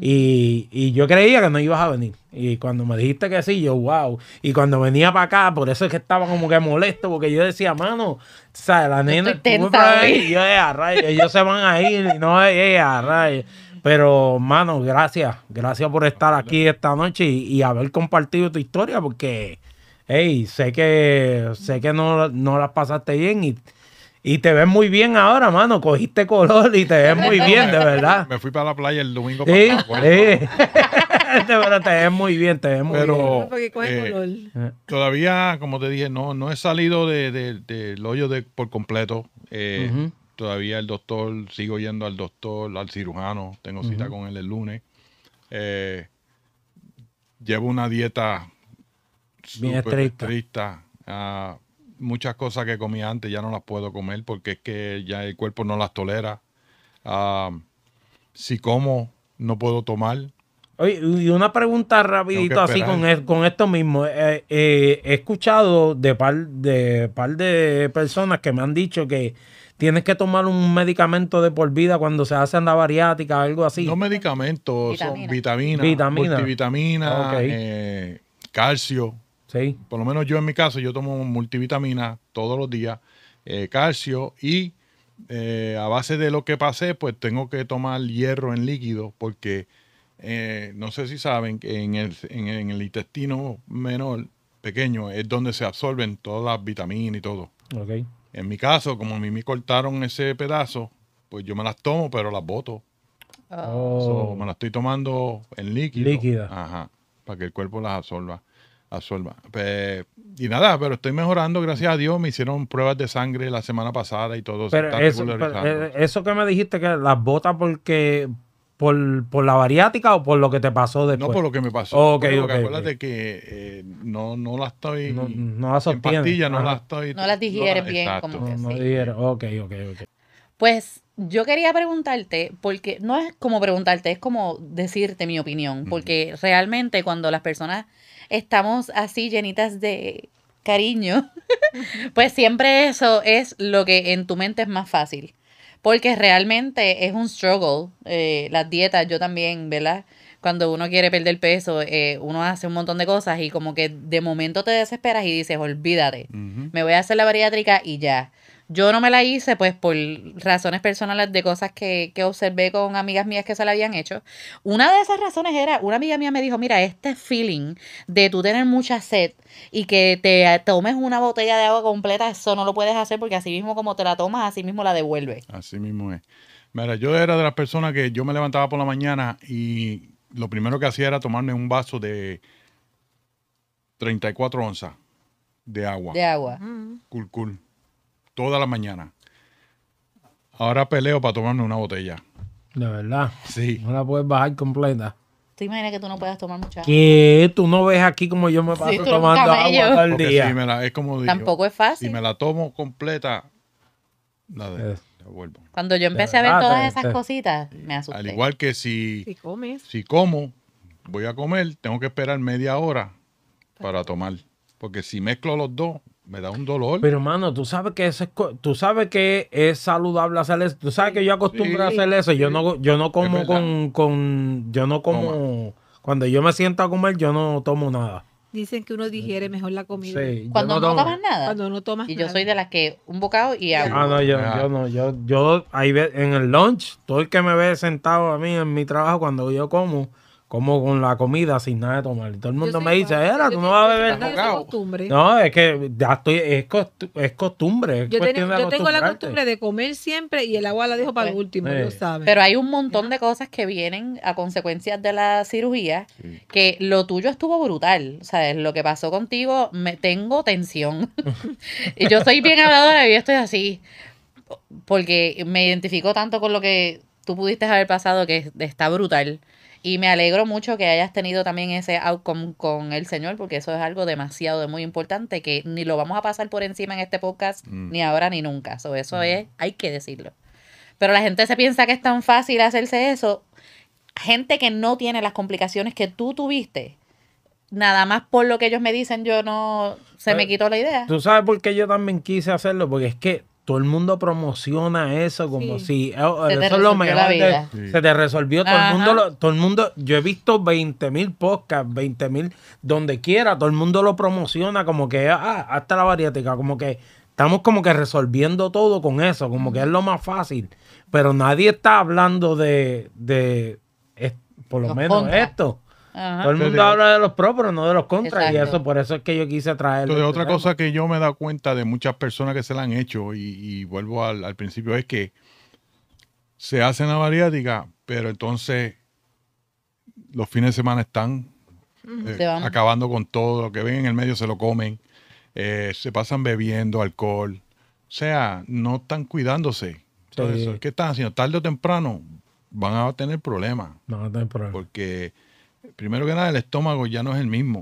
Y, y, yo creía que no ibas a venir. Y cuando me dijiste que sí, yo, wow. Y cuando venía para acá, por eso es que estaba como que molesto, porque yo decía, mano, sea, La nena y yo, eh, ellos se van a ir, y no ella, eh, eh, rayo. Pero, mano, gracias. Gracias por estar aquí esta noche y, y haber compartido tu historia, porque, hey, sé que, sé que no, no la pasaste bien y y te ves muy bien ahora, mano. Cogiste color y te ves muy bien, de verdad. Me fui para la playa el domingo sí, De verdad, te ves muy bien, te ves muy bien. Eh, todavía, como te dije, no, no he salido del hoyo de, por completo. Eh, todavía el doctor, sigo yendo al doctor, al cirujano. Tengo cita con él el lunes. Eh, llevo una dieta bien estricta. Ah, muchas cosas que comía antes ya no las puedo comer porque es que ya el cuerpo no las tolera. Ah, si como, no puedo tomar. Oye, y una pregunta rapidito así con, con esto mismo. Eh, eh, he escuchado de par, de par de personas que me han dicho que tienes que tomar un medicamento de por vida cuando se hace la bariátrica, algo así. No medicamentos, son vitaminas, vitaminas, eh, calcio. Por lo menos yo en mi caso, yo tomo multivitamina todos los días, eh, calcio y eh, a base de lo que pasé, pues tengo que tomar hierro en líquido porque eh, no sé si saben que en el, en, el, intestino menor, pequeño, es donde se absorben todas las vitaminas y todo. Okay. En mi caso, como a mí me cortaron ese pedazo, pues yo me las tomo, pero las boto. Ah. Oh. me las estoy tomando en líquido. Líquida. Ajá, para que el cuerpo las absorba a pues, y nada, pero estoy mejorando, gracias a Dios. Me hicieron pruebas de sangre la semana pasada y todo. Pero eso, eh, eso que me dijiste, que las botas porque por, la variática o por lo que te pasó después? No, por lo que me pasó. Okay, okay, acuérdate que eh, no, no las estoy. No, las no estoy. No las digieres bien. Como que no, no Ok, ok, ok. Pues yo quería preguntarte, porque no es como preguntarte, es como decirte mi opinión, porque realmente cuando las personas estamos así llenitas de cariño, pues siempre eso es lo que en tu mente es más fácil. Porque realmente es un struggle. Eh, las dietas, yo también, ¿verdad? Cuando uno quiere perder peso, eh, uno hace un montón de cosas y como que de momento te desesperas y dices, olvídate, me voy a hacer la bariátrica y ya. Yo no me la hice, pues, por razones personales de cosas que, observé con amigas mías que se la habían hecho. Una de esas razones era, una amiga mía me dijo, mira, este feeling de tú tener mucha sed y que te tomes una botella de agua completa, eso no lo puedes hacer porque así mismo como te la tomas, así mismo la devuelves. Así mismo es. Mira, yo era de las personas que yo me levantaba por la mañana y lo primero que hacía era tomarme un vaso de 34 onzas de agua. De agua. Cool, toda la mañana. Ahora peleo para tomarme una botella. De verdad. Sí. No la puedes bajar completa. ¿Tú imaginas que tú no puedas tomar mucha agua? Que tú no ves aquí como yo me paso tomando agua todo el día. Si me la, es como digo, Tampoco es fácil. Si me la tomo completa, la, de, eh. Cuando yo empecé a ver todas esas cositas, me asusté. Al igual que si, si, comes. si como, voy a comer, tengo que esperar media hora para tomar. Porque si mezclo los dos, me da un dolor. Pero hermano, tú sabes que es, tú sabes que es saludable hacer eso. Tú sabes que yo acostumbro a hacer eso. Yo no, yo no como con, con, yo no como, cuando yo me siento a comer, yo no tomo nada. Dicen que uno digiere mejor la comida. cuando no, tomas nada. Cuando no tomas Y yo soy de las que un bocado y Ah, no, yo, ah. yo no. Yo, yo ahí en el lunch, todo el que me ve sentado a mí en mi trabajo cuando yo como, como con la comida sin nada de tomar. Y todo el mundo me dice, era, tú no vas a beber nada. No, es que ya estoy, es, es costumbre. yo, tengo la costumbre de comer siempre y el agua la dejo para el último, sabes. Pero hay un montón de cosas que vienen a consecuencias de la cirugía que lo tuyo estuvo brutal. O sea, Lo que pasó contigo, me tengo tensión. y yo soy bien habladora y yo estoy así. Porque me identifico tanto con lo que tú pudiste haber pasado que está brutal. Y me alegro mucho que hayas tenido también ese outcome con el Señor, porque eso es algo demasiado, de muy importante, que ni lo vamos a pasar por encima en este podcast, mm. ni ahora ni nunca. So, eso mm. es, hay que decirlo. Pero la gente se piensa que es tan fácil hacerse eso. Gente que no tiene las complicaciones que tú tuviste, nada más por lo que ellos me dicen, yo no, se me quitó la idea. ¿Tú sabes por qué yo también quise hacerlo? Porque es que todo el mundo promociona eso como si oh, eso es lo mejor. Se te resolvió. Todo el, mundo todo el mundo. Yo he visto 20.000 mil podcasts, 20.000 donde quiera. Todo el mundo lo promociona como que ah, ah, hasta la variática. Como que estamos como que resolviendo todo con eso. Como que es lo más fácil. Pero nadie está hablando de, de, por lo menos esto. Todo el mundo habla de los pros, pero no de los contras. Y eso, por eso es que yo quise traerlo. otra cosa que yo me he dado cuenta de muchas personas que se la han hecho, y, vuelvo al, principio, es que se hacen la bariátrica, pero entonces los fines de semana están eh, acabando con todo. Lo que ven en el medio se lo comen. Eh, se pasan bebiendo alcohol. O sea, no están cuidándose. Entonces, ¿qué están haciendo? Tarde o temprano van a tener problemas. no, a tener problemas. Porque primero que nada, el estómago ya no es el mismo.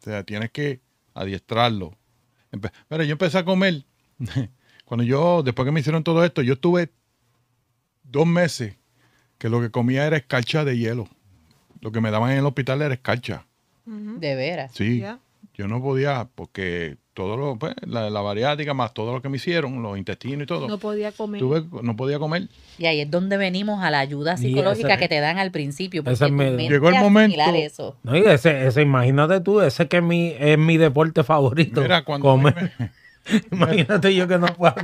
O sea, tienes que adiestrarlo. Pero yo empecé a comer. Cuando yo, después que me hicieron todo esto, yo estuve dos meses que lo que comía era escarcha de hielo. Lo que me daban en el hospital era escarcha. De veras. Sí. Yo no podía porque todo lo, pues, la, la, bariátrica, más todo lo que me hicieron, los intestinos y todo. No podía comer. no podía comer. Y ahí es donde venimos a la ayuda psicológica que te dan al principio. Porque ese llegó el momento. ese, imagínate tú, ese que es mi, es mi deporte favorito. Mira, cuando Imagínate yo que no puedo.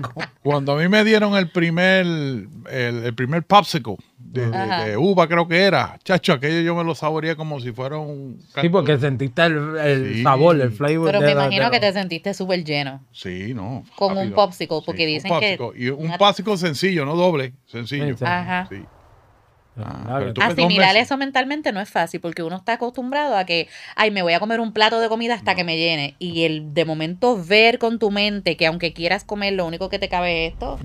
Cuando a mí me dieron el primer, el, primer popsicle de, uva, creo que era, chacho, aquello yo me lo saboría como si fuera un. Sí, porque sentiste el, sabor, el flavor. Pero me imagino que te sentiste súper lleno. Sí, no. como un popsicle, porque dicen un que. un popsicle sencillo, no doble, sencillo. Ajá. Asimilar ah, ah, eso mentalmente no es fácil porque uno está acostumbrado a que, ay, me voy a comer un plato de comida hasta que me llene. Y el de momento ver con tu mente que aunque quieras comer, lo único que te cabe es esto,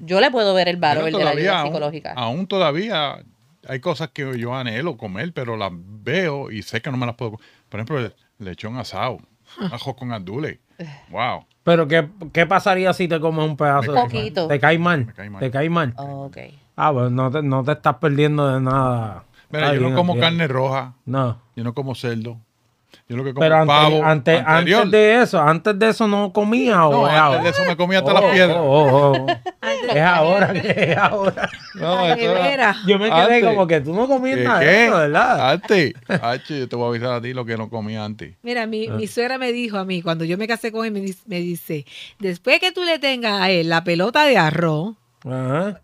yo le puedo ver el valor el de la vida psicológica. Aún, todavía hay cosas que yo anhelo comer, pero las veo y sé que no me las puedo comer. Por ejemplo, lechón asado, ajo con andule. Wow. Pero ¿qué, ¿qué, pasaría si te comes un pedazo de poquito. Te cae mal. Te cae mal. Ah, pues no te, no te estás perdiendo de nada. Mira, yo no como carne roja. No. Yo no como cerdo. Yo lo que como pavo Pero antes de eso, antes de eso no comía o no, antes de eso me comía hasta oh, oh, oh, la piedra. es ahora es ahora. No, Yo me quedé como que tú no comías nada de ¿verdad? Antes, H, yo te voy a avisar a ti lo que no comía antes. Mira, ah. mi, suegra me dijo a mí, cuando yo me casé con él, me dice después que tú le tengas a él la pelota de arroz,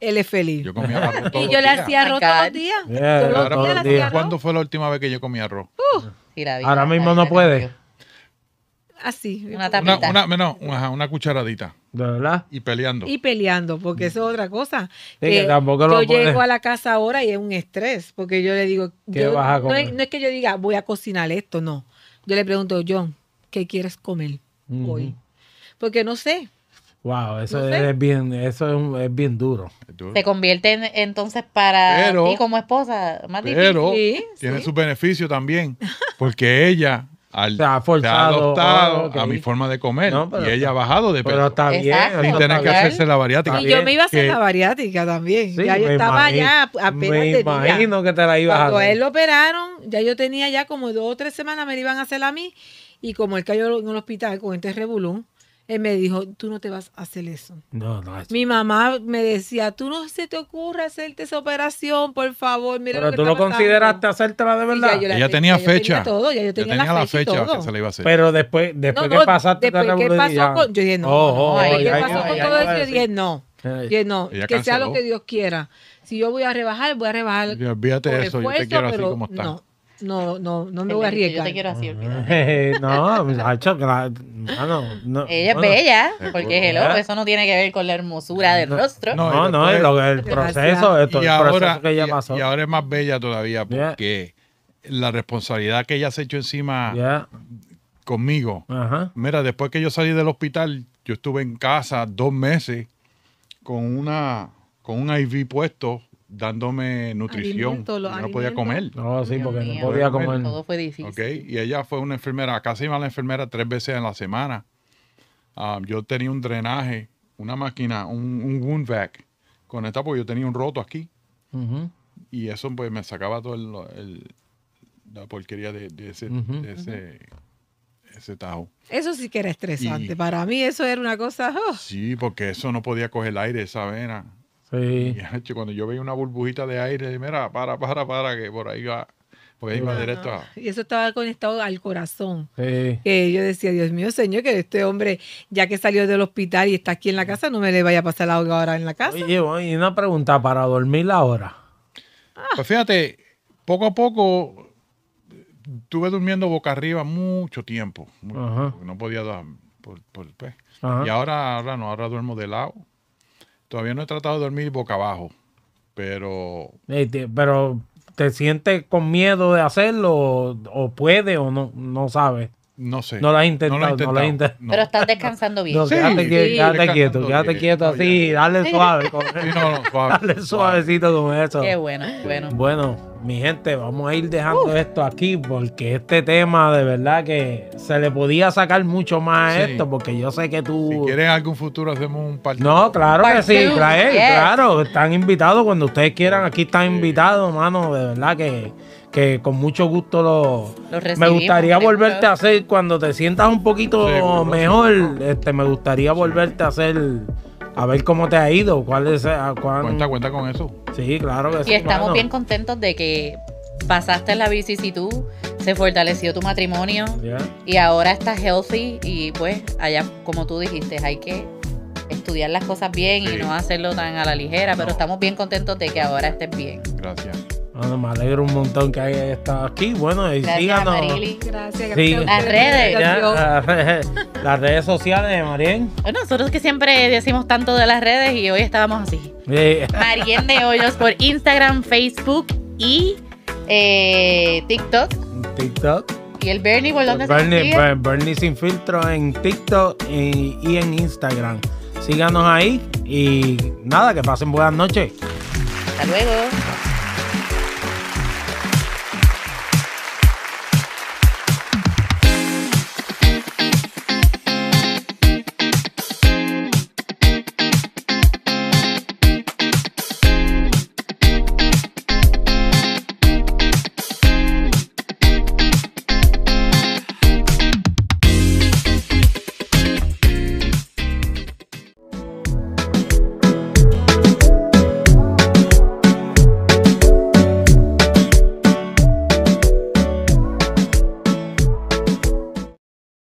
él es feliz. Yo Y yo le hacía arroz todos los días. ¿Cuándo fue la última vez que yo comí arroz? Ahora mismo no puede. Así. Una Una, una, cucharadita. ¿De verdad? Y peleando. Y peleando, porque eso es otra cosa. Eh, yo llego a la casa ahora y es un estrés, porque yo le digo, No, es, no es que yo diga, voy a cocinar esto, no. Yo le pregunto, John, ¿qué quieres comer hoy? Porque no sé, Wow, eso es bien, eso es, es bien duro. Se convierte entonces para pero, mí como esposa más pero difícil. tiene sus su beneficio también, porque ella al, se ha forzado, adoptado a mi forma de comer y ella ha bajado de peso. Pero está bien. sin tener que hacerse la bariátrica. Y yo me iba a hacer la bariátrica también. ya yo estaba imagino, ya apenas Me imagino que te la ibas a hacer. él lo operaron, ya yo tenía ya como dos o tres semanas me la iban a hacer a mí y como él cayó en un hospital con este rebulón, él me dijo, tú no te vas a hacer eso. Mi mamá me decía, tú no se te ocurra hacerte esa operación, por favor. Mira pero lo que tú lo consideraste consideraste hacértela de verdad. ya, ella tenía, fecha. ya yo tenía, la fecha, que se le iba a hacer. Pero después, después que pasaste, después ¿qué pasó con, yo dije, no, oh, no ¿qué todo eso? Yo dije, no. no, que sea lo que Dios quiera. Si yo voy a rebajar, voy a rebajar. olvídate eso, yo te quiero así como está no, no, no me voy a arriesgar. Yo te no, pues, No, Ella es bella, porque es el ojo eso no tiene que ver con la hermosura del rostro. No, no, el, el proceso, esto, el que ella pasó. Y, ahora es más bella todavía porque la responsabilidad que ella se echó encima conmigo. Mira, después que yo salí del hospital, yo estuve en casa dos meses con una con un IV puesto dándome nutrición. no podía comer. No, sí, porque no podía comer. Todo fue difícil. Okay. Y ella fue una enfermera, casi iba a la enfermera tres veces en la semana. Ah, yo tenía un drenaje, una máquina, un, un wound vac con esta, porque yo tenía un roto aquí. Y eso pues me sacaba todo el, la porquería de, ese, ese, tajo. Eso sí que era estresante. Para mí eso era una cosa. ¡oh! Sí, porque eso no podía coger el aire, esa vena. cuando yo veía una burbujita de aire, mira, para, para, para, que por ahí va. iba directo Y eso estaba conectado al corazón. Que yo decía, Dios mío, señor, que este hombre, ya que salió del hospital y está aquí en la casa, no me le vaya a pasar la ahora en la casa. y una pregunta, ¿para dormir la hora? Ah. Pues fíjate, poco a poco estuve durmiendo boca arriba mucho tiempo. no podía dar por, pues. Y ahora, ahora no, ahora duermo de lado. Todavía no he tratado de dormir boca abajo, pero... Eh, pero, ¿te sientes con miedo de hacerlo o, puede o no, no sabes? No sé. No la has intentado, no la intentado. Pero estás descansando bien. sí, quédate, quieto, quédate quieto así, dale suave. dale suavecito con eso. Qué bueno, bueno. Bueno, mi gente, vamos a ir dejando uh. esto aquí porque este tema de verdad que se le podía sacar mucho más a esto porque yo sé que tú... Si quieres algún futuro hacemos un partido. No, claro que sí, trae, claro. Están invitados cuando ustedes quieran. Aquí están invitados, hermano, De verdad que que con mucho gusto lo, me gustaría volverte a hacer cuando te sientas un poquito mejor. Este, me gustaría volverte a hacer a ver cómo te ha ido, cuál es, ah, cuenta cuenta con eso. Sí, claro que sí. estamos bien contentos de que pasaste la tú se fortaleció tu matrimonio y ahora estás healthy y pues allá como tú dijiste hay que estudiar las cosas bien y no hacerlo tan a la ligera, pero estamos bien contentos de que ahora estés bien. Gracias. Bueno, me alegro un montón que hayas estado aquí. Bueno, y gracias, síganos. Gracias, Las redes. las, redes sociales de Bueno, nosotros que siempre decimos tanto de las redes y hoy estábamos así. Sí. de Hoyos por Instagram, Facebook y eh, TikTok. Tiktok. ¿Y el Bernie por dónde Bernie, pues, Bernie sin filtro en TikTok y en Instagram. Síganos ahí y nada, que pasen buenas noches. Hasta luego.